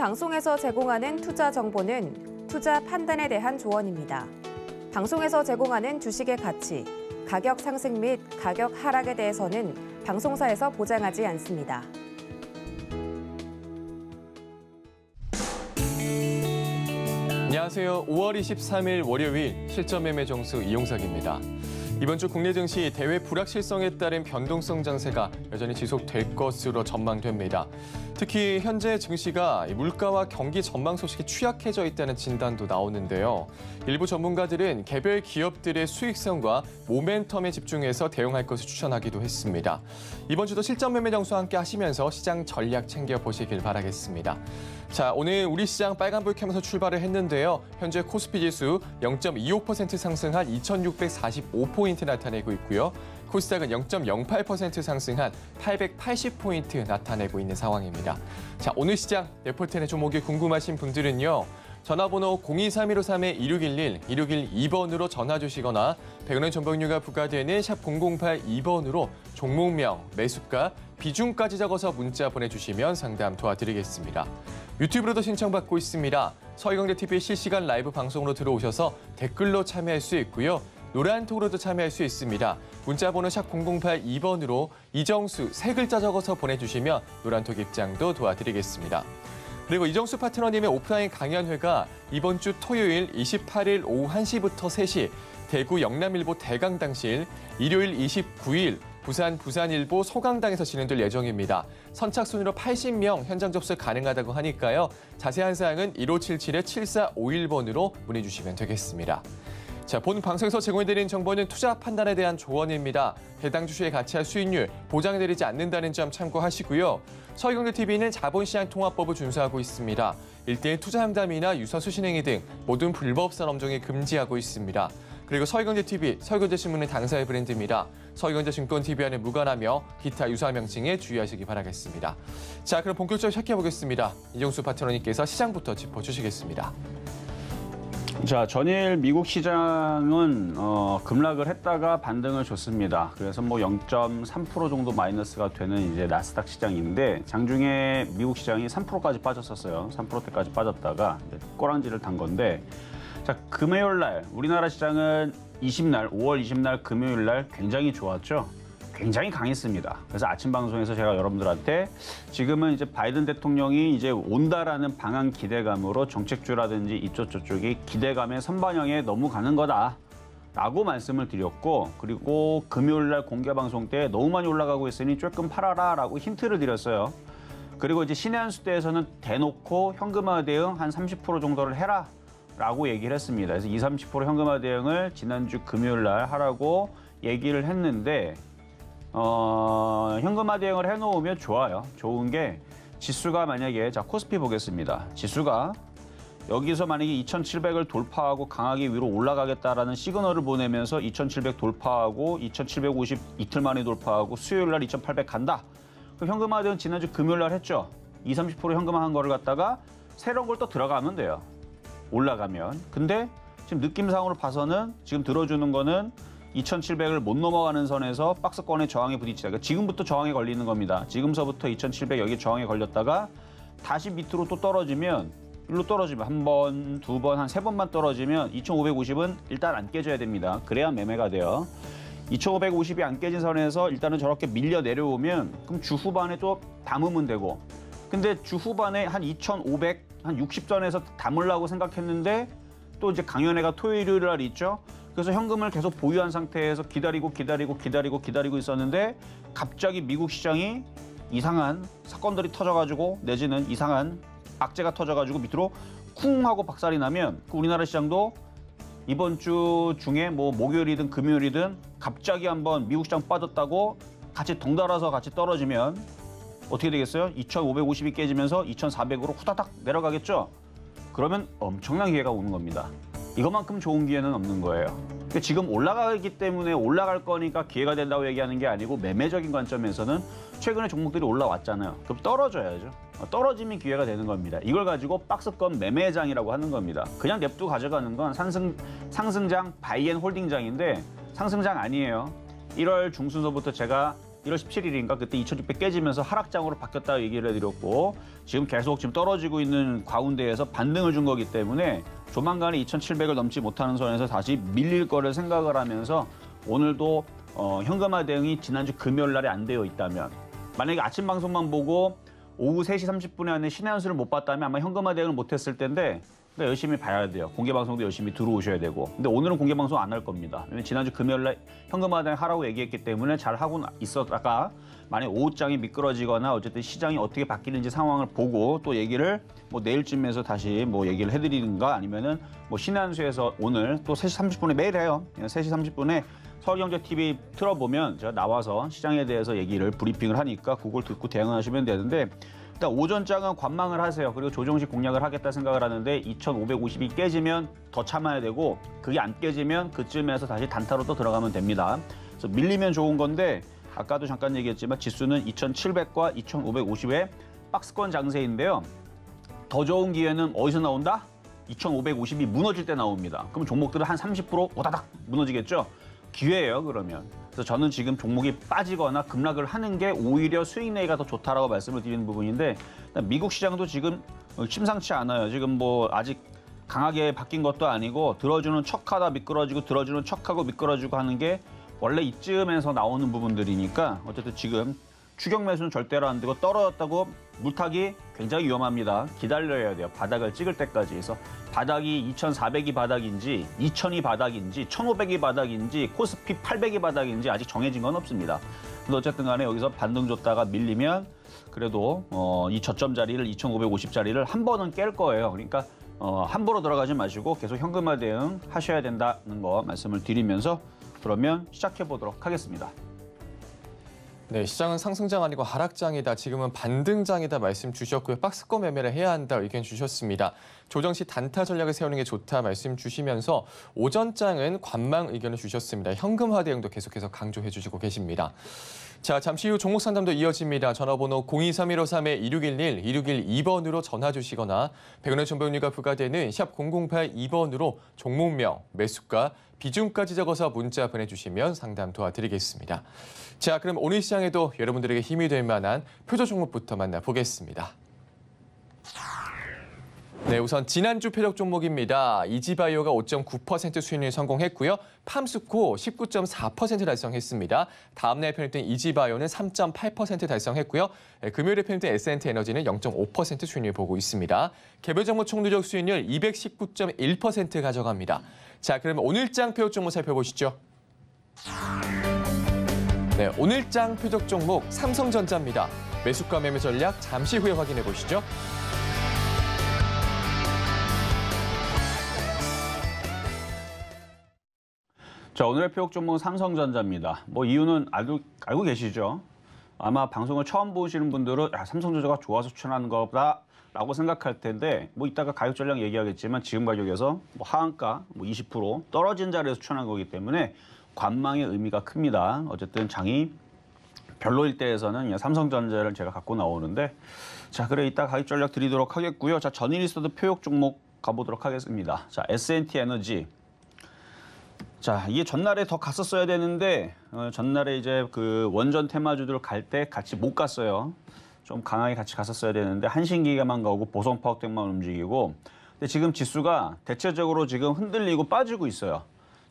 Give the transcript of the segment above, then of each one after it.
방송에서 제공하는 투자 정보는 투자 판단에 대한 조언입니다. 방송에서 제공하는 주식의 가치, 가격 상승 및 가격 하락에 대해서는 방송사에서 보장하지 않습니다. 안녕하세요. 5월 23일 월요일 실전 매매 정수 이용석입니다. 이번 주 국내 증시 대외 불확실성에 따른 변동성 장세가 여전히 지속될 것으로 전망됩니다. 특히 현재 증시가 물가와 경기 전망 소식이 취약해져 있다는 진단도 나오는데요. 일부 전문가들은 개별 기업들의 수익성과 모멘텀에 집중해서 대응할 것을 추천하기도 했습니다. 이번 주도 실전 매매 정수와 함께 하시면서 시장 전략 챙겨보시길 바라겠습니다. 자, 오늘 우리 시장 빨간불 켜면서 출발을 했는데요. 현재 코스피 지수 0.25% 상승한 2,645포인트 나타내고 있고요. 코스닥은 0.08% 상승한 880포인트 나타내고 있는 상황입니다. 자, 오늘 시장 네포텐의 종목이 궁금하신 분들은요. 전화번호 02315-3-2611, 1612번으로 전화 주시거나 100원의 전복료가 부과되는 샵 0082번으로 종목명, 매수가, 비중까지 적어서 문자 보내주시면 상담 도와드리겠습니다. 유튜브로도 신청받고 있습니다. 서희경제TV 실시간 라이브 방송으로 들어오셔서 댓글로 참여할 수 있고요. 노래 한 통으로도 참여할 수 있습니다. 문자번호 #0082번으로 이정수 세 글자 적어서 보내주시면 노래 한통 입장도 도와드리겠습니다. 그리고 이정수 파트너님의 오프라인 강연회가 이번 주 토요일 28일 오후 1시부터 3시 대구 영남일보 대강당실, 일요일 29일 부산 부산일보 소강당에서 진행될 예정입니다. 선착순으로 80명 현장 접수 가능하다고 하니까요. 자세한 사항은 1577-7451번으로 문의 주시면 되겠습니다. 자, 본 방송에서 제공해드린 정보는 투자 판단에 대한 조언입니다. 해당 주식의 가치와 수익률, 보장되지 않는다는 점 참고하시고요. 서경제 t v 는 자본시장 통화법을 준수하고 있습니다. 일대일 투자 상담이나 유사 수신행위 등 모든 불법산 업종에 금지하고 있습니다. 그리고 서경제 t v 서경제신문은 당사의 브랜드입니다. 서경제증권 t v 와는 무관하며 기타 유사 명칭에 주의하시기 바라겠습니다. 자, 그럼 본격적으로 시작해보겠습니다. 이종수 파트너님께서 시장부터 짚어주시겠습니다. 자, 전일 미국 시장은 어, 급락을 했다가 반등을 줬습니다. 그래서 뭐 0.3% 정도 마이너스가 되는 이제 나스닥 시장인데 장중에 미국 시장이 3%까지 빠졌었어요. 3%대까지 빠졌다가 꼬랑지를 단 건데 자, 금요일 날 우리나라 시장은 20날, 5월 20날 금요일 날 굉장히 좋았죠. 굉장히 강했습니다. 그래서 아침 방송에서 제가 여러분들한테 지금은 이제 바이든 대통령이 이제 온다라는 방한 기대감으로 정책주라든지 이쪽 저쪽이 기대감의 선반영에 너무 가는 거다. 라고 말씀을 드렸고 그리고 금요일 날 공개 방송 때 너무 많이 올라가고 있으니 조금 팔아라 라고 힌트를 드렸어요. 그리고 이제 신의 한수 때에서는 대놓고 현금화 대응 한 30% 정도를 해라 라고 얘기를 했습니다. 그래서 2 30% 현금화 대응을 지난주 금요일 날 하라고 얘기를 했는데 어, 현금화 대응을 해놓으면 좋아요. 좋은 게 지수가 만약에 자 코스피 보겠습니다. 지수가 여기서 만약에 2,700을 돌파하고 강하게 위로 올라가겠다라는 시그널을 보내면서 2,700 돌파하고 2,750 이틀 만에 돌파하고 수요일 날 2,800 간다. 그럼 현금화 대응 지난주 금요일 날 했죠. 2, 30% 현금화한 거를 갖다가 새로운 걸 또 들어가면 돼요. 올라가면. 근데 지금 느낌상으로 봐서는 지금 들어주는 거는 2,700을 못 넘어가는 선에서 박스권에 저항에 부딪히다. 그러니까 지금부터 저항에 걸리는 겁니다. 지금서부터 2,700 여기 저항에 걸렸다가 다시 밑으로 또 떨어지면 일로 떨어지면 한 번, 두 번, 한 세 번만 떨어지면 2,550은 일단 안 깨져야 됩니다. 그래야 매매가 돼요. 2,550이 안 깨진 선에서 일단은 저렇게 밀려 내려오면 그럼 주 후반에 또 담으면 되고 근데 주 후반에 한 2,500, 한 60선에서 담으려고 생각했는데 또 이제 강연회가 토요일 날 있죠. 그래서 현금을 계속 보유한 상태에서 기다리고 기다리고 기다리고 기다리고 있었는데 갑자기 미국 시장이 이상한 사건들이 터져가지고 내지는 이상한 악재가 터져가지고 밑으로 쿵 하고 박살이 나면 그 우리나라 시장도 이번 주 중에 뭐 목요일이든 금요일이든 갑자기 한번 미국 시장 빠졌다고 같이 동달아서 같이 떨어지면 어떻게 되겠어요? 2,550이 깨지면서 2,400으로 후다닥 내려가겠죠? 그러면 엄청난 기회가 오는 겁니다. 이것만큼 좋은 기회는 없는 거예요. 그러니까 지금 올라가기 때문에 올라갈 거니까 기회가 된다고 얘기하는 게 아니고 매매적인 관점에서는 최근에 종목들이 올라왔잖아요. 그럼 떨어져야죠. 어, 떨어지면 기회가 되는 겁니다. 이걸 가지고 박스권 매매장이라고 하는 겁니다. 그냥 냅두 가져가는 건 상승, 상승장 바이앤 홀딩장인데 상승장 아니에요. 1월 중순서부터 제가 1월 17일인가 그때 2,600 깨지면서 하락장으로 바뀌었다 고 얘기를 해드렸고 지금 계속 지금 떨어지고 있는 가운데에서 반등을 준 거기 때문에 조만간에 2,700을 넘지 못하는 선에서 다시 밀릴 거를 생각을 하면서 오늘도 어, 현금화 대응이 지난주 금요일 날에 안 되어 있다면 만약에 아침 방송만 보고 오후 3시 30분에 하는 신의 한수를 못 봤다면 아마 현금화 대응을 못 했을 텐데 그러니까 열심히 봐야 돼요. 공개 방송도 열심히 들어오셔야 되고. 근데 오늘은 공개 방송 안 할 겁니다. 왜냐면 지난주 금요일 날 현금화당 하라고 얘기했기 때문에 잘 하고 있었다가 만약 오후장이 미끄러지거나 어쨌든 시장이 어떻게 바뀌는지 상황을 보고 또 얘기를 뭐 내일쯤에서 다시 뭐 얘기를 해드리는가 아니면은 뭐 신한수에서 오늘 또 3시 30분에 매일 해요. 3시 30분에 서울경제TV 틀어보면 제가 나와서 시장에 대해서 얘기를 브리핑을 하니까 그걸 듣고 대응하시면 되는데 일단 오전장은 관망을 하세요. 그리고 조정식 공략을 하겠다 생각을 하는데 2,550이 깨지면 더 참아야 되고 그게 안 깨지면 그쯤에서 다시 단타로 또 들어가면 됩니다. 그래서 밀리면 좋은 건데 아까도 잠깐 얘기했지만 지수는 2,700과 2,550에 박스권 장세인데요. 더 좋은 기회는 어디서 나온다? 2,550이 무너질 때 나옵니다. 그럼 종목들은 한 30% 오다닥 무너지겠죠? 기회예요, 그러면. 그래서 저는 지금 종목이 빠지거나 급락을 하는 게 오히려 수익 내기가 더 좋다라고 말씀을 드리는 부분인데 미국 시장도 지금 심상치 않아요. 지금 뭐 아직 강하게 바뀐 것도 아니고 들어주는 척하다 미끄러지고 들어주는 척하고 미끄러지고 하는 게 원래 이쯤에서 나오는 부분들이니까 어쨌든 지금 추격 매수는 절대로 안 되고 떨어졌다고 물타기 굉장히 위험합니다. 기다려야 돼요. 바닥을 찍을 때까지. 그서 바닥이 2,400이 바닥인지 2,000이 바닥인지 1,500이 바닥인지 코스피 800이 바닥인지 아직 정해진 건 없습니다. 근데 어쨌든 간에 여기서 반등 줬다가 밀리면 그래도 어, 이 저점 자리를 2,550 자리를 한 번은 깰 거예요. 그러니까 어, 함부로 들어가지 마시고 계속 현금화 대응 하셔야 된다는 거 말씀을 드리면서 그러면 시작해 보도록 하겠습니다. 네, 시장은 상승장 아니고 하락장이다. 지금은 반등장이다 말씀 주셨고요. 박스권 매매를 해야 한다 의견 주셨습니다. 조정 시 단타 전략을 세우는 게 좋다 말씀 주시면서 오전장은 관망 의견을 주셨습니다. 현금화 대응도 계속해서 강조해 주시고 계십니다. 자, 잠시 후 종목 상담도 이어집니다. 전화번호 023-153-2611, 2612번으로 전화 주시거나 100원의 전보용가 부과되는 샵 0082번으로 종목명, 매수가, 비중까지 적어서 문자 보내주시면 상담 도와드리겠습니다. 자, 그럼 오늘 시장에도 여러분들에게 힘이 될 만한 표적 종목부터 만나보겠습니다. 네, 우선 지난주 표적 종목입니다. 이지바이오가 5.9% 수익률 성공했고요. 팜스코 19.4% 달성했습니다. 다음 날 편입된 이지바이오는 3.8% 달성했고요. 네, 금요일에 편입된 S&T에너지는 0.5% 수익률 보고 있습니다. 개별 정보 총누적 수익률 219.1% 가져갑니다. 자, 그럼 오늘장 표적 종목 살펴보시죠. 네, 오늘장 표적 종목 삼성전자입니다. 매수가 매매 전략 잠시 후에 확인해 보시죠. 자, 오늘의 표적 종목은 삼성전자입니다. 뭐 이유는 알고, 알고 계시죠? 아마 방송을 처음 보시는 분들은 야, 아, 삼성전자가 좋아서 추천하는 거다 라고 생각할 텐데 뭐 이따가 가격 전략 얘기하겠지만 지금 가격에서 뭐 하한가 뭐20% 떨어진 자리에서 추천한 거기 때문에 관망의 의미가 큽니다. 어쨌든 장이 별로일 때에서는 삼성전자를 제가 갖고 나오는데 자 그래 이따 가격 전략 드리도록 하겠고요. 자 전일 리스도 표역 종목 가보도록 하겠습니다. 자 S&T 에너지 자 이게 전날에 더 갔었어야 되는데 어, 전날에 이제 그 원전 테마주들 갈 때 같이 못 갔어요. 좀 강하게 같이 갔었어야 되는데 한신기계만 가고 보성 파워텍만 움직이고 근데 지금 지수가 대체적으로 지금 흔들리고 빠지고 있어요.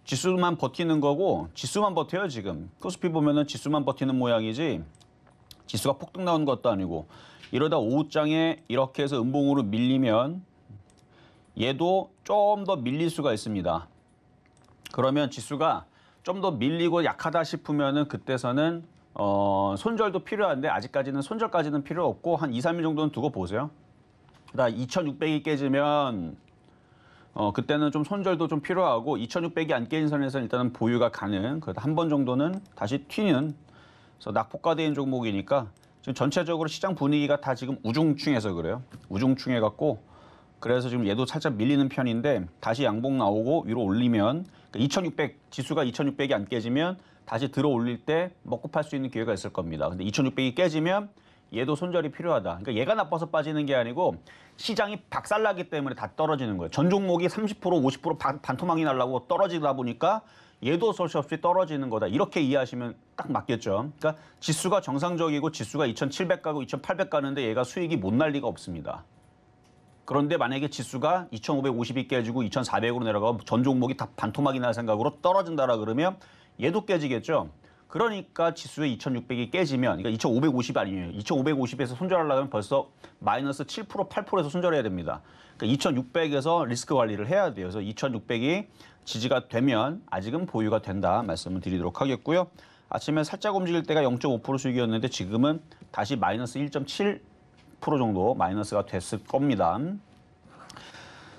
지수만 버티는 거고 지수만 버텨요 지금 코스피 보면은 지수만 버티는 모양이지 지수가 폭등 나온 것도 아니고 이러다 오후장에 이렇게 해서 음봉으로 밀리면 얘도 좀 더 밀릴 수가 있습니다. 그러면 지수가 좀 더 밀리고 약하다 싶으면은 그때서는 어, 손절도 필요한데 아직까지는 손절까지는 필요 없고 한 2, 3일 정도는 두고 보세요. 그다음 2,600이 깨지면 어, 그때는 좀 손절도 좀 필요하고 2,600이 안 깨진 선에서 일단은 보유가 가능 그래도 한 번 정도는 다시 튀는 그래서 낙폭과된 종목이니까 지금 전체적으로 시장 분위기가 다 지금 우중충해서 그래요. 우중충해 갖고 그래서 지금 얘도 살짝 밀리는 편인데 다시 양봉 나오고 위로 올리면 2,600 그러니까 지수가 2,600이 안 깨지면 다시 들어 올릴 때 먹고 팔 수 있는 기회가 있을 겁니다. 근데 2,600이 깨지면 얘도 손절이 필요하다. 그러니까 얘가 나빠서 빠지는 게 아니고 시장이 박살나기 때문에 다 떨어지는 거예요. 전 종목이 30% 50% 반, 반토막이 날라고 떨어지다 보니까 얘도 쏠수 없이 떨어지는 거다. 이렇게 이해하시면 딱 맞겠죠. 그러니까 지수가 정상적이고 지수가 2,700 가고 2,800 가는데 얘가 수익이 못 날 리가 없습니다. 그런데 만약에 지수가 2,550이 깨지고 2,400으로 내려가고 전 종목이 다 반토막이 날 생각으로 떨어진다라 그러면 얘도 깨지겠죠. 그러니까 지수의 2,600이 깨지면 그러니까 2,550 아니에요. 2,550에서 손절하려면 벌써 마이너스 7% 8%에서 손절해야 됩니다. 그러니까 2,600에서 리스크 관리를 해야 돼요. 그래서 2,600이 지지가 되면 아직은 보유가 된다 말씀을 드리도록 하겠고요. 아침에 살짝 움직일 때가 0.5% 수익이었는데 지금은 다시 마이너스 1.7% 정도 마이너스가 됐을 겁니다.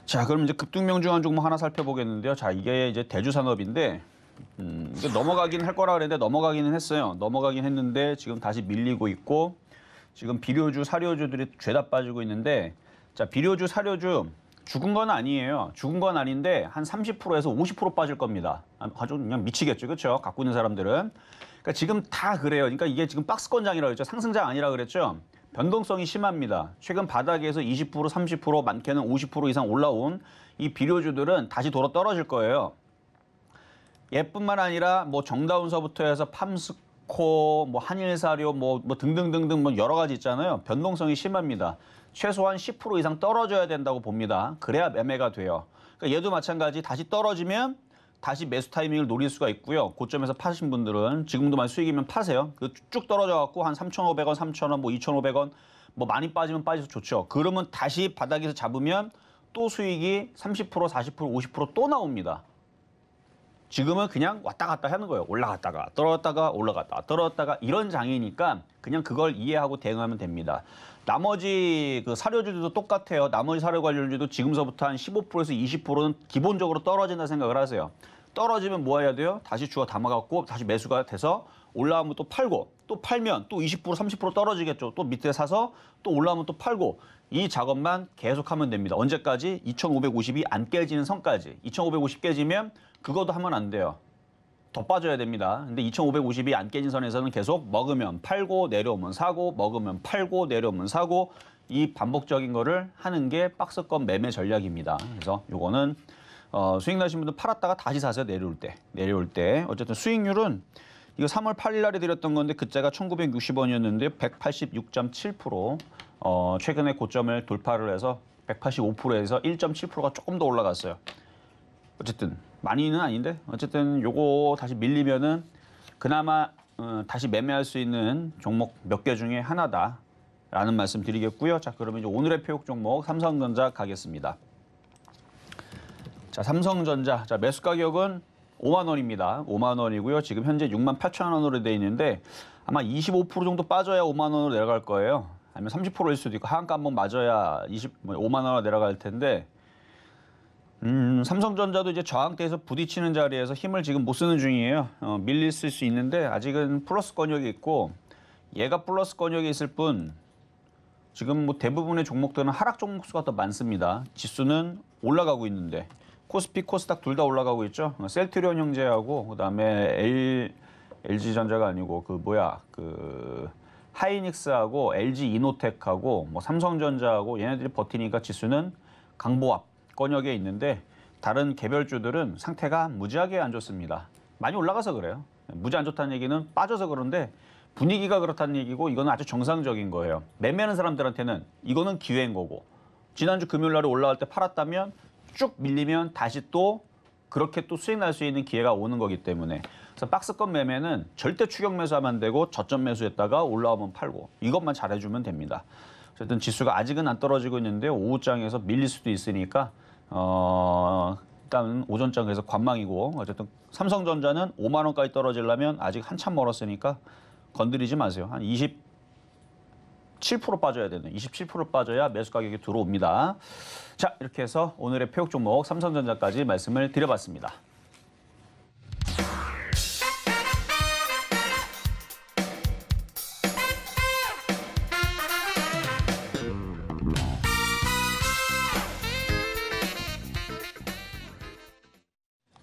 자, 그럼 이제 급등명중한 종목 하나 살펴보겠는데요. 자, 이게 이제 대주산업인데 음, 그러니까 넘어가긴 할 거라 그랬는데 넘어가기는 했어요. 넘어가긴 했는데 지금 다시 밀리고 있고 지금 비료주, 사료주들이 죄다 빠지고 있는데 자 비료주, 사료주 죽은 건 아니에요. 죽은 건 아닌데 한 30%에서 50% 빠질 겁니다. 아주 그냥 미치겠죠, 그렇죠? 갖고 있는 사람들은. 그러니까 지금 다 그래요. 그러니까 이게 지금 박스권장이라 고했죠 상승장 아니라 그랬죠. 변동성이 심합니다. 최근 바닥에서 20%, 30% 많게는 50% 이상 올라온 이 비료주들은 다시 돌아 떨어질 거예요. 예뿐만 아니라 뭐 정다운서부터 해서 팜스코, 뭐 한일사료, 뭐, 뭐 등등등등 뭐 여러 가지 있잖아요. 변동성이 심합니다. 최소한 10% 이상 떨어져야 된다고 봅니다. 그래야 매매가 돼요. 그러니까 얘도 마찬가지 다시 떨어지면 다시 매수 타이밍을 노릴 수가 있고요. 고점에서 파신 분들은 지금도 많이 수익이면 파세요. 그 쭉 떨어져 갖고 한 3,500원, 3,000원, 뭐 2,500원 뭐 많이 빠지면 빠져서 좋죠. 그러면 다시 바닥에서 잡으면 또 수익이 30%, 40%, 50%또 나옵니다. 지금은 그냥 왔다 갔다 하는 거예요. 올라갔다가 떨어졌다가 올라갔다 떨어졌다가 이런 장이니까 그냥 그걸 이해하고 대응하면 됩니다. 나머지 그 사료주들도 똑같아요. 나머지 사료 관련주도 지금서부터 한 15%에서 20%는 기본적으로 떨어진다 생각을 하세요. 떨어지면 뭐 해야 돼요? 다시 주워 담아갖고 다시 매수가 돼서 올라오면 또 팔고 또 팔면 또 20% 30% 떨어지겠죠. 또 밑에 사서 또 올라오면 또 팔고 이 작업만 계속하면 됩니다. 언제까지? 2550이 안 깨지는 선까지. 2550 깨지면 그것도 하면 안 돼요. 더 빠져야 됩니다. 근데 2,550이 안 깨진 선에서는 계속 먹으면 팔고 내려오면 사고 먹으면 팔고 내려오면 사고 이 반복적인 거를 하는 게 박스권 매매 전략입니다. 그래서 요거는 어, 수익 나신 분들 팔았다가 다시 사세요. 내려올 때. 내려올 때. 어쨌든 수익률은 이거 3월 8일 날에 드렸던 건데 그때가 1960원이었는데 186.7% 어, 최근에 고점을 돌파를 해서 185%에서 1.7%가 조금 더 올라갔어요. 어쨌든 많이는 아닌데 어쨌든 요거 다시 밀리면은 그나마 어, 다시 매매할 수 있는 종목 몇 개 중에 하나다라는 말씀 드리겠고요. 자 그러면 이제 오늘의 표육 종목 삼성전자 가겠습니다. 자 삼성전자 자 매수 가격은 5만 원입니다. 5만 원이고요. 지금 현재 6만 8천 원으로 돼 있는데 아마 25% 정도 빠져야 5만 원으로 내려갈 거예요. 아니면 30%일 수도 있고 하한가 한 번 맞아야 20, 5만 원으로 내려갈 텐데 음, 삼성전자도 이제 저항대에서 부딪히는 자리에서 힘을 지금 못 쓰는 중이에요. 어, 밀릴 수 있는데 아직은 플러스 권역이 있고 얘가 플러스 권역에 있을 뿐 지금 뭐 대부분의 종목들은 하락 종목수가 더 많습니다. 지수는 올라가고 있는데 코스피, 코스닥 둘 다 올라가고 있죠. 어, 셀트리온 형제하고 그다음에 L, LG전자가 아니고 그 뭐야 그 하이닉스하고 LG 이노텍하고 뭐 삼성전자하고 얘네들이 버티니까 지수는 강보합 권역에 있는데 다른 개별주들은 상태가 무지하게 안 좋습니다. 많이 올라가서 그래요. 무지 안 좋다는 얘기는 빠져서 그런데 분위기가 그렇다는 얘기고 이거는 아주 정상적인 거예요. 매매하는 사람들한테는 이거는 기회인 거고 지난주 금요일 날에 올라갈 때 팔았다면 쭉 밀리면 다시 또 그렇게 또 수익 날 수 있는 기회가 오는 거기 때문에 그래서 박스권 매매는 절대 추격 매수하면 안 되고 저점 매수했다가 올라오면 팔고 이것만 잘해주면 됩니다. 어쨌든 지수가 아직은 안 떨어지고 있는데 오후장에서 밀릴 수도 있으니까 어, 일단 오전장 에서 관망이고 어쨌든 삼성전자는 5만 원까지 떨어지려면 아직 한참 멀었으니까 건드리지 마세요. 한 27% 빠져야 되는 27% 빠져야 매수 가격이 들어옵니다. 자 이렇게 해서 오늘의 폐업 종목 삼성전자까지 말씀을 드려봤습니다.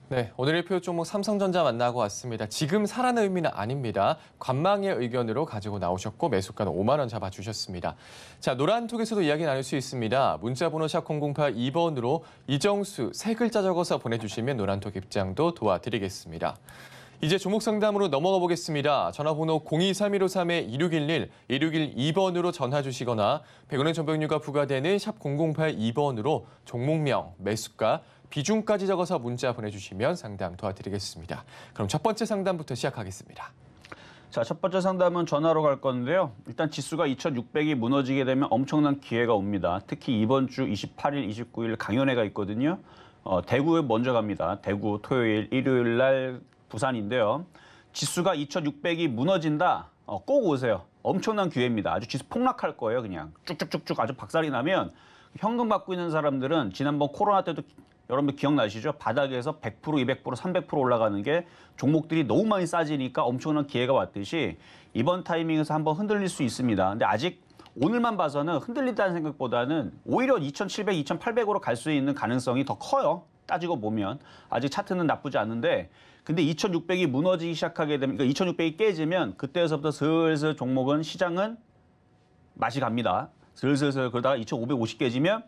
네, 오늘의 표 종목 삼성전자 만나고 왔습니다. 지금 사라는 의미는 아닙니다. 관망의 의견으로 가지고 나오셨고 매수가는 5만 원 잡아주셨습니다. 자, 노란톡에서도 이야기 나눌 수 있습니다. 문자번호 샵 0082번으로 이정수 세 글자 적어서 보내주시면 노란톡 입장도 도와드리겠습니다. 이제 종목 상담으로 넘어가 보겠습니다. 전화번호 023153-2611, 1612번으로 전화 주시거나 100원의 전병료가 부과되는 샵 0082번으로 종목명, 매수가, 비중까지 적어서 문자 보내주시면 상담 도와드리겠습니다. 그럼 첫 번째 상담부터 시작하겠습니다. 자, 첫 번째 상담은 전화로 갈 건데요. 일단 지수가 2600이 무너지게 되면 엄청난 기회가 옵니다. 특히 이번 주 28일, 29일 강연회가 있거든요. 어, 대구에 먼저 갑니다. 대구 토요일, 일요일 날 부산인데요. 지수가 2600이 무너진다. 어, 꼭 오세요. 엄청난 기회입니다. 아주 지수 폭락할 거예요, 그냥. 쭉쭉쭉쭉 아주 박살이 나면 현금 받고 있는 사람들은 지난번 코로나 때도 여러분들 기억나시죠? 바닥에서 100%, 200%, 300% 올라가는 게 종목들이 너무 많이 싸지니까 엄청난 기회가 왔듯이 이번 타이밍에서 한번 흔들릴 수 있습니다. 근데 아직 오늘만 봐서는 흔들린다는 생각보다는 오히려 2,700, 2,800으로 갈 수 있는 가능성이 더 커요. 따지고 보면 아직 차트는 나쁘지 않은데 근데 2,600이 무너지기 시작하게 되면 그러니까 2,600이 깨지면 그때서부터 슬슬 종목은 시장은 맛이 갑니다. 슬슬슬 그러다가 2,550 깨지면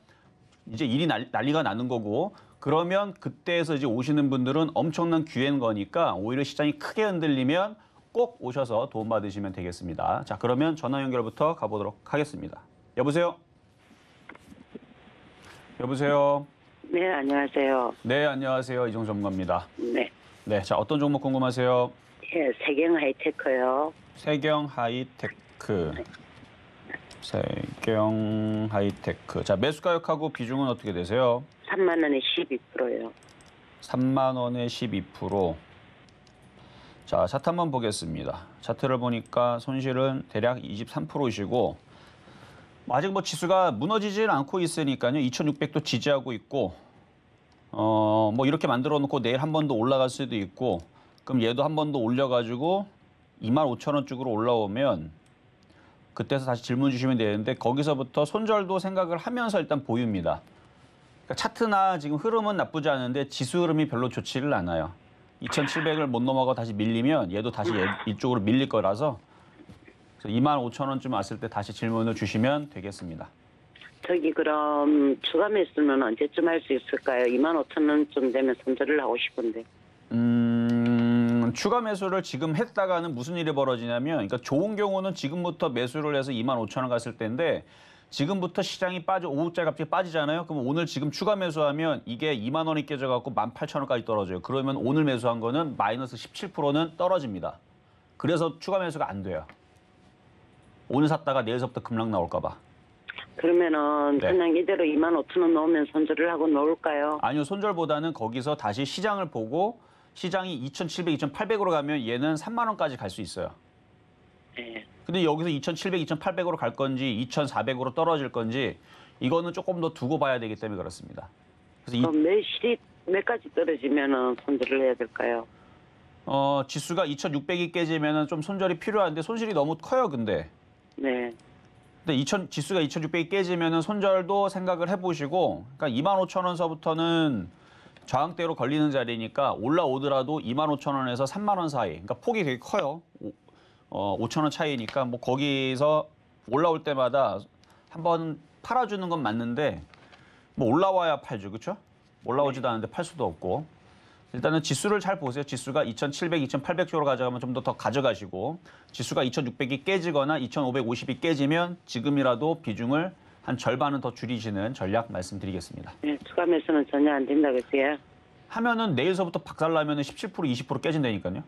이제 일이 난리, 리가 나는 거고 그러면 그때에서 이제 오시는 분들은 엄청난 귀회인 거니까 오히려 시장이 크게 흔들리면 꼭 오셔서 도움받으시면 되겠습니다. 자, 그러면 전화 연결부터 가보도록 하겠습니다. 여보세요? 여보세요? 네, 안녕하세요. 네, 안녕하세요. 이종 전문가입니다. 네. 네, 자, 어떤 종목 궁금하세요? 예, 세경 하이테크요. 세경 하이테크. 네. 세경 하이테크. 자, 매수 가격하고 비중은 어떻게 되세요? 3만 원에 12%요. 3만 원에 12%. 자, 차트 한번 보겠습니다. 차트를 보니까 손실은 대략 23%이시고 뭐 아직 뭐 지수가 무너지질 않고 있으니까요. 2600도 지지하고 있고 어, 뭐 이렇게 만들어 놓고 내일 한 번 더 올라갈 수도 있고 그럼 얘도 한 번 더 올려 가지고 25,000원 쪽으로 올라오면 그때서 다시 질문 주시면 되는데 거기서부터 손절도 생각을 하면서 일단 보입니다 그러니까 차트나 지금 흐름은 나쁘지 않은데 지수 흐름이 별로 좋지를 않아요. 2,700을 못 넘어가고 다시 밀리면 얘도 다시 이쪽으로 밀릴 거라서 2 5 0 0 0 원쯤 왔을 때 다시 질문을 주시면 되겠습니다. 저기 그럼 추가 매수는 언제쯤 할 수 있을까요? 2 5 0 0 0 원쯤 되면 손절을 하고 싶은데. 음, 추가 매수를 지금 했다가는 무슨 일이 벌어지냐면, 그러니까 좋은 경우는 지금부터 매수를 해서 2 5 0 0 0원 갔을 때인데, 지금부터 시장이 빠져 오후짜 갑자기 빠지잖아요. 그럼 오늘 지금 추가 매수하면 이게 2만 원이 깨져갖고 18,000원까지 떨어져요. 그러면 오늘 매수한 거는 마이너스 17%는 떨어집니다. 그래서 추가 매수가 안 돼요. 오늘 샀다가 내일서부터 급락 나올까 봐. 그러면은 네. 그냥 이대로 2만 5천 원 넣으면 손절을 하고 넣을까요? 아니요. 손절보다는 거기서 다시 시장을 보고 시장이 2,700, 2,800으로 가면 얘는 3만 원까지 갈 수 있어요. 예. 근데 여기서 2,700, 2,800으로 갈 건지 2,400으로 떨어질 건지 이거는 조금 더 두고 봐야 되기 때문에 그렇습니다. 그래서 그럼 몇시 몇까지 떨어지면은 손절을 해야 될까요? 어, 지수가 2,600이 깨지면은 좀 손절이 필요한데 손실이 너무 커요, 근데. 네. 근데 2,000 지수가 2,600이 깨지면은 손절도 생각을 해보시고, 그러니까 25,000원서부터는 저항대로 걸리는 자리니까 올라오더라도 25,000원에서 3만 원 사이, 그러니까 폭이 되게 커요. 어, 5천 원 차이니까 뭐 거기서 올라올 때마다 한 번 팔아주는 건 맞는데 뭐 올라와야 팔죠, 그렇죠? 올라오지도 네. 않는데 팔 수도 없고 일단은 지수를 잘 보세요. 지수가 2,700, 2,800 쪽으로 가져가면 좀 더 더 가져가시고 지수가 2,600이 깨지거나 2,550이 깨지면 지금이라도 비중을 한 절반은 더 줄이시는 전략 말씀드리겠습니다. 네, 추가 매수는 전혀 안 된다 그랬어요. 하면은 내일서부터 박살나면은 17% 20% 깨진다니까요.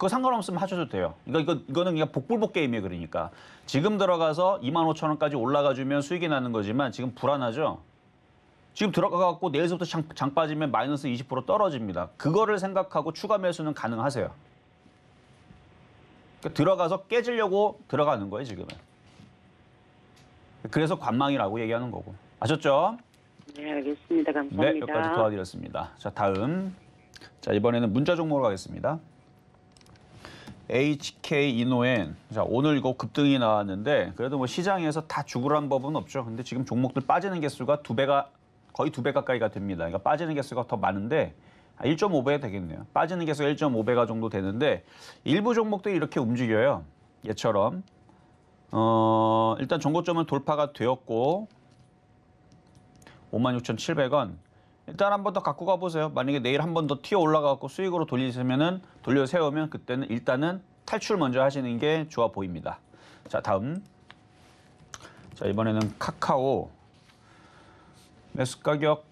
그거 상관없으면 하셔도 돼요. 이거 그러니까 이거 이거는 그냥 복불복 게임이에요. 그러니까 지금 들어가서 2만 5천 원까지 올라가 주면 수익이 나는 거지만 지금 불안하죠. 지금 들어가갖고 내일서부터 장, 장 빠지면 마이너스 20% 떨어집니다. 그거를 생각하고 추가 매수는 가능하세요. 그러니까 들어가서 깨지려고 들어가는 거예요, 지금은. 그래서 관망이라고 얘기하는 거고. 아셨죠? 네, 알겠습니다. 감사합니다. 네, 여기까지 도와드렸습니다. 자, 다음. 자, 이번에는 문자 종목으로 가겠습니다. HK 이노엔. 자, 오늘 이거 급등이 나왔는데 그래도 뭐 시장에서 다 죽으란 법은 없죠. 근데 지금 종목들 빠지는 개수가 두 배가 거의 두 배 가까이가 됩니다. 그러니까 빠지는 개수가 더 많은데 아, 1.5배 되겠네요. 빠지는 개수가 1.5배가 정도 되는데 일부 종목들이 이렇게 움직여요. 얘처럼. 어, 일단 전고점은 돌파가 되었고 56,700원 일단 한 번 더 갖고 가보세요. 만약에 내일 한 번 더 튀어 올라가고 수익으로 돌리시면은 돌려 세우면 그때는 일단은 탈출 먼저 하시는 게 좋아 보입니다. 자 다음. 자 이번에는 카카오 매수 가격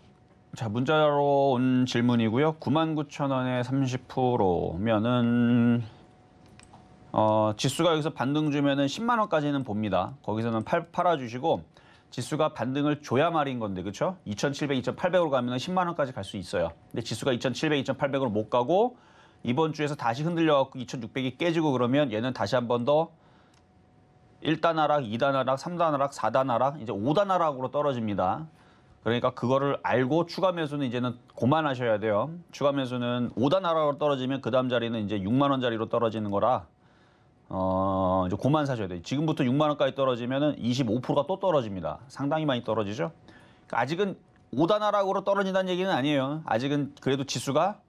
자 문자로 온 질문이고요. 99,000원에 30%면은 어, 지수가 여기서 반등 주면은 10만 원까지는 봅니다. 거기서는 팔, 팔아주시고 지수가 반등을 줘야 말인 건데 그렇죠? 2,700, 2,800으로 가면 10만 원까지 갈 수 있어요. 근데 지수가 2,700, 2,800으로 못 가고 이번 주에서 다시 흔들려 갖고 2,600이 깨지고 그러면 얘는 다시 한 번 더 1단 하락, 2단 하락, 3단 하락, 4단 하락, 이제 5단 하락으로 떨어집니다. 그러니까 그거를 알고 추가 매수는 이제는 고만하셔야 돼요. 추가 매수는 5단 하락으로 떨어지면 그 다음 자리는 이제 6만 원자리로 떨어지는 거라 어, 이제 고만 사셔야 돼요. 지금부터 6만 원까지 떨어지면은 25%가 또 떨어집니다. 상당히 많이 떨어지죠. 그러니까 아직은 5단 하락으로 떨어진다는 얘기는 아니에요. 아직은 그래도 지수가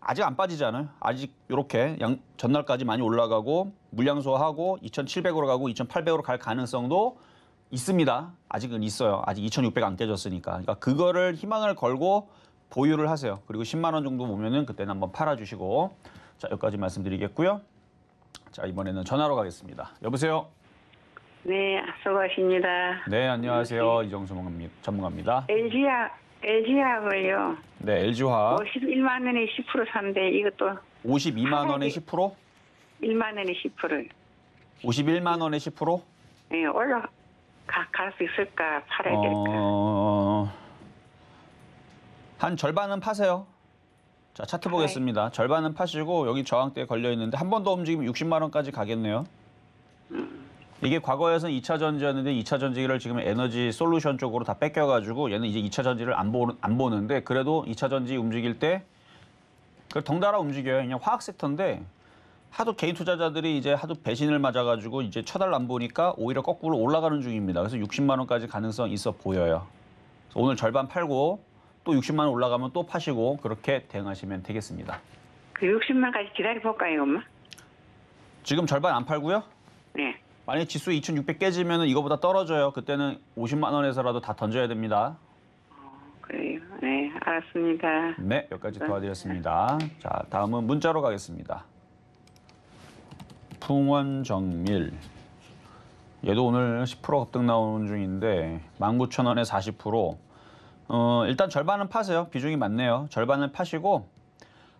아직 안 빠지잖아요. 아직 이렇게 양, 전날까지 많이 올라가고 물량 소화하고 2,700으로 가고 2,800으로 갈 가능성도 있습니다. 아직은 있어요. 아직 2,600 안 깨졌으니까. 그러니까 그거를 희망을 걸고 보유를 하세요. 그리고 10만 원 정도 보면은 그때는 한번 팔아 주시고 자, 여기까지 말씀드리겠고요. 자, 이번에는 전화로 가겠습니다. 여보세요? 네, 수고하십니다. 네, 안녕하세요. 네. 이정수 전문가입니다. LG야, l g 화학요 네, l g 화 51만 원에 10% 산데 이것도 52만 원에 10%? 1만 원에 10%를. 51만 원에 10%? 네, 올라갈 수 있을까? 팔아야 어, 될까? 어... 한 절반은 파세요. 자, 차트 네. 보겠습니다. 절반은 파시고 여기 저항대에 걸려 있는데 한 번 더 움직이면 60만 원까지 가겠네요. 이게 과거에선 2차 전지였는데 2차 전지를 지금 에너지 솔루션 쪽으로 다 뺏겨 가지고 얘는 이제 2차 전지를 안 보는 안 보는데 그래도 2차 전지 움직일 때 덩달아 움직여요. 그냥 화학 섹터인데 하도 개인 투자자들이 이제 하도 배신을 맞아 가지고 이제 쳐달 안 보니까 오히려 거꾸로 올라가는 중입니다. 그래서 60만 원까지 가능성 있어 보여요. 오늘 절반 팔고 또 60만 원 올라가면 또 파시고 그렇게 대응하시면 되겠습니다. 그 60만까지 기다려볼까요, 엄마? 지금 절반 안 팔고요. 네. 만약에 지수 2,600 깨지면 이거보다 떨어져요. 그때는 50만 원에서라도 다 던져야 됩니다. 어, 그래요. 네, 알았습니다. 네, 여기까지 도와드렸습니다. 자, 다음은 문자로 가겠습니다. 풍원정밀. 얘도 오늘 10% 급등 나오는 중인데 19,000원에 40%, 어, 일단 절반은 파세요. 비중이 많네요. 절반을 파시고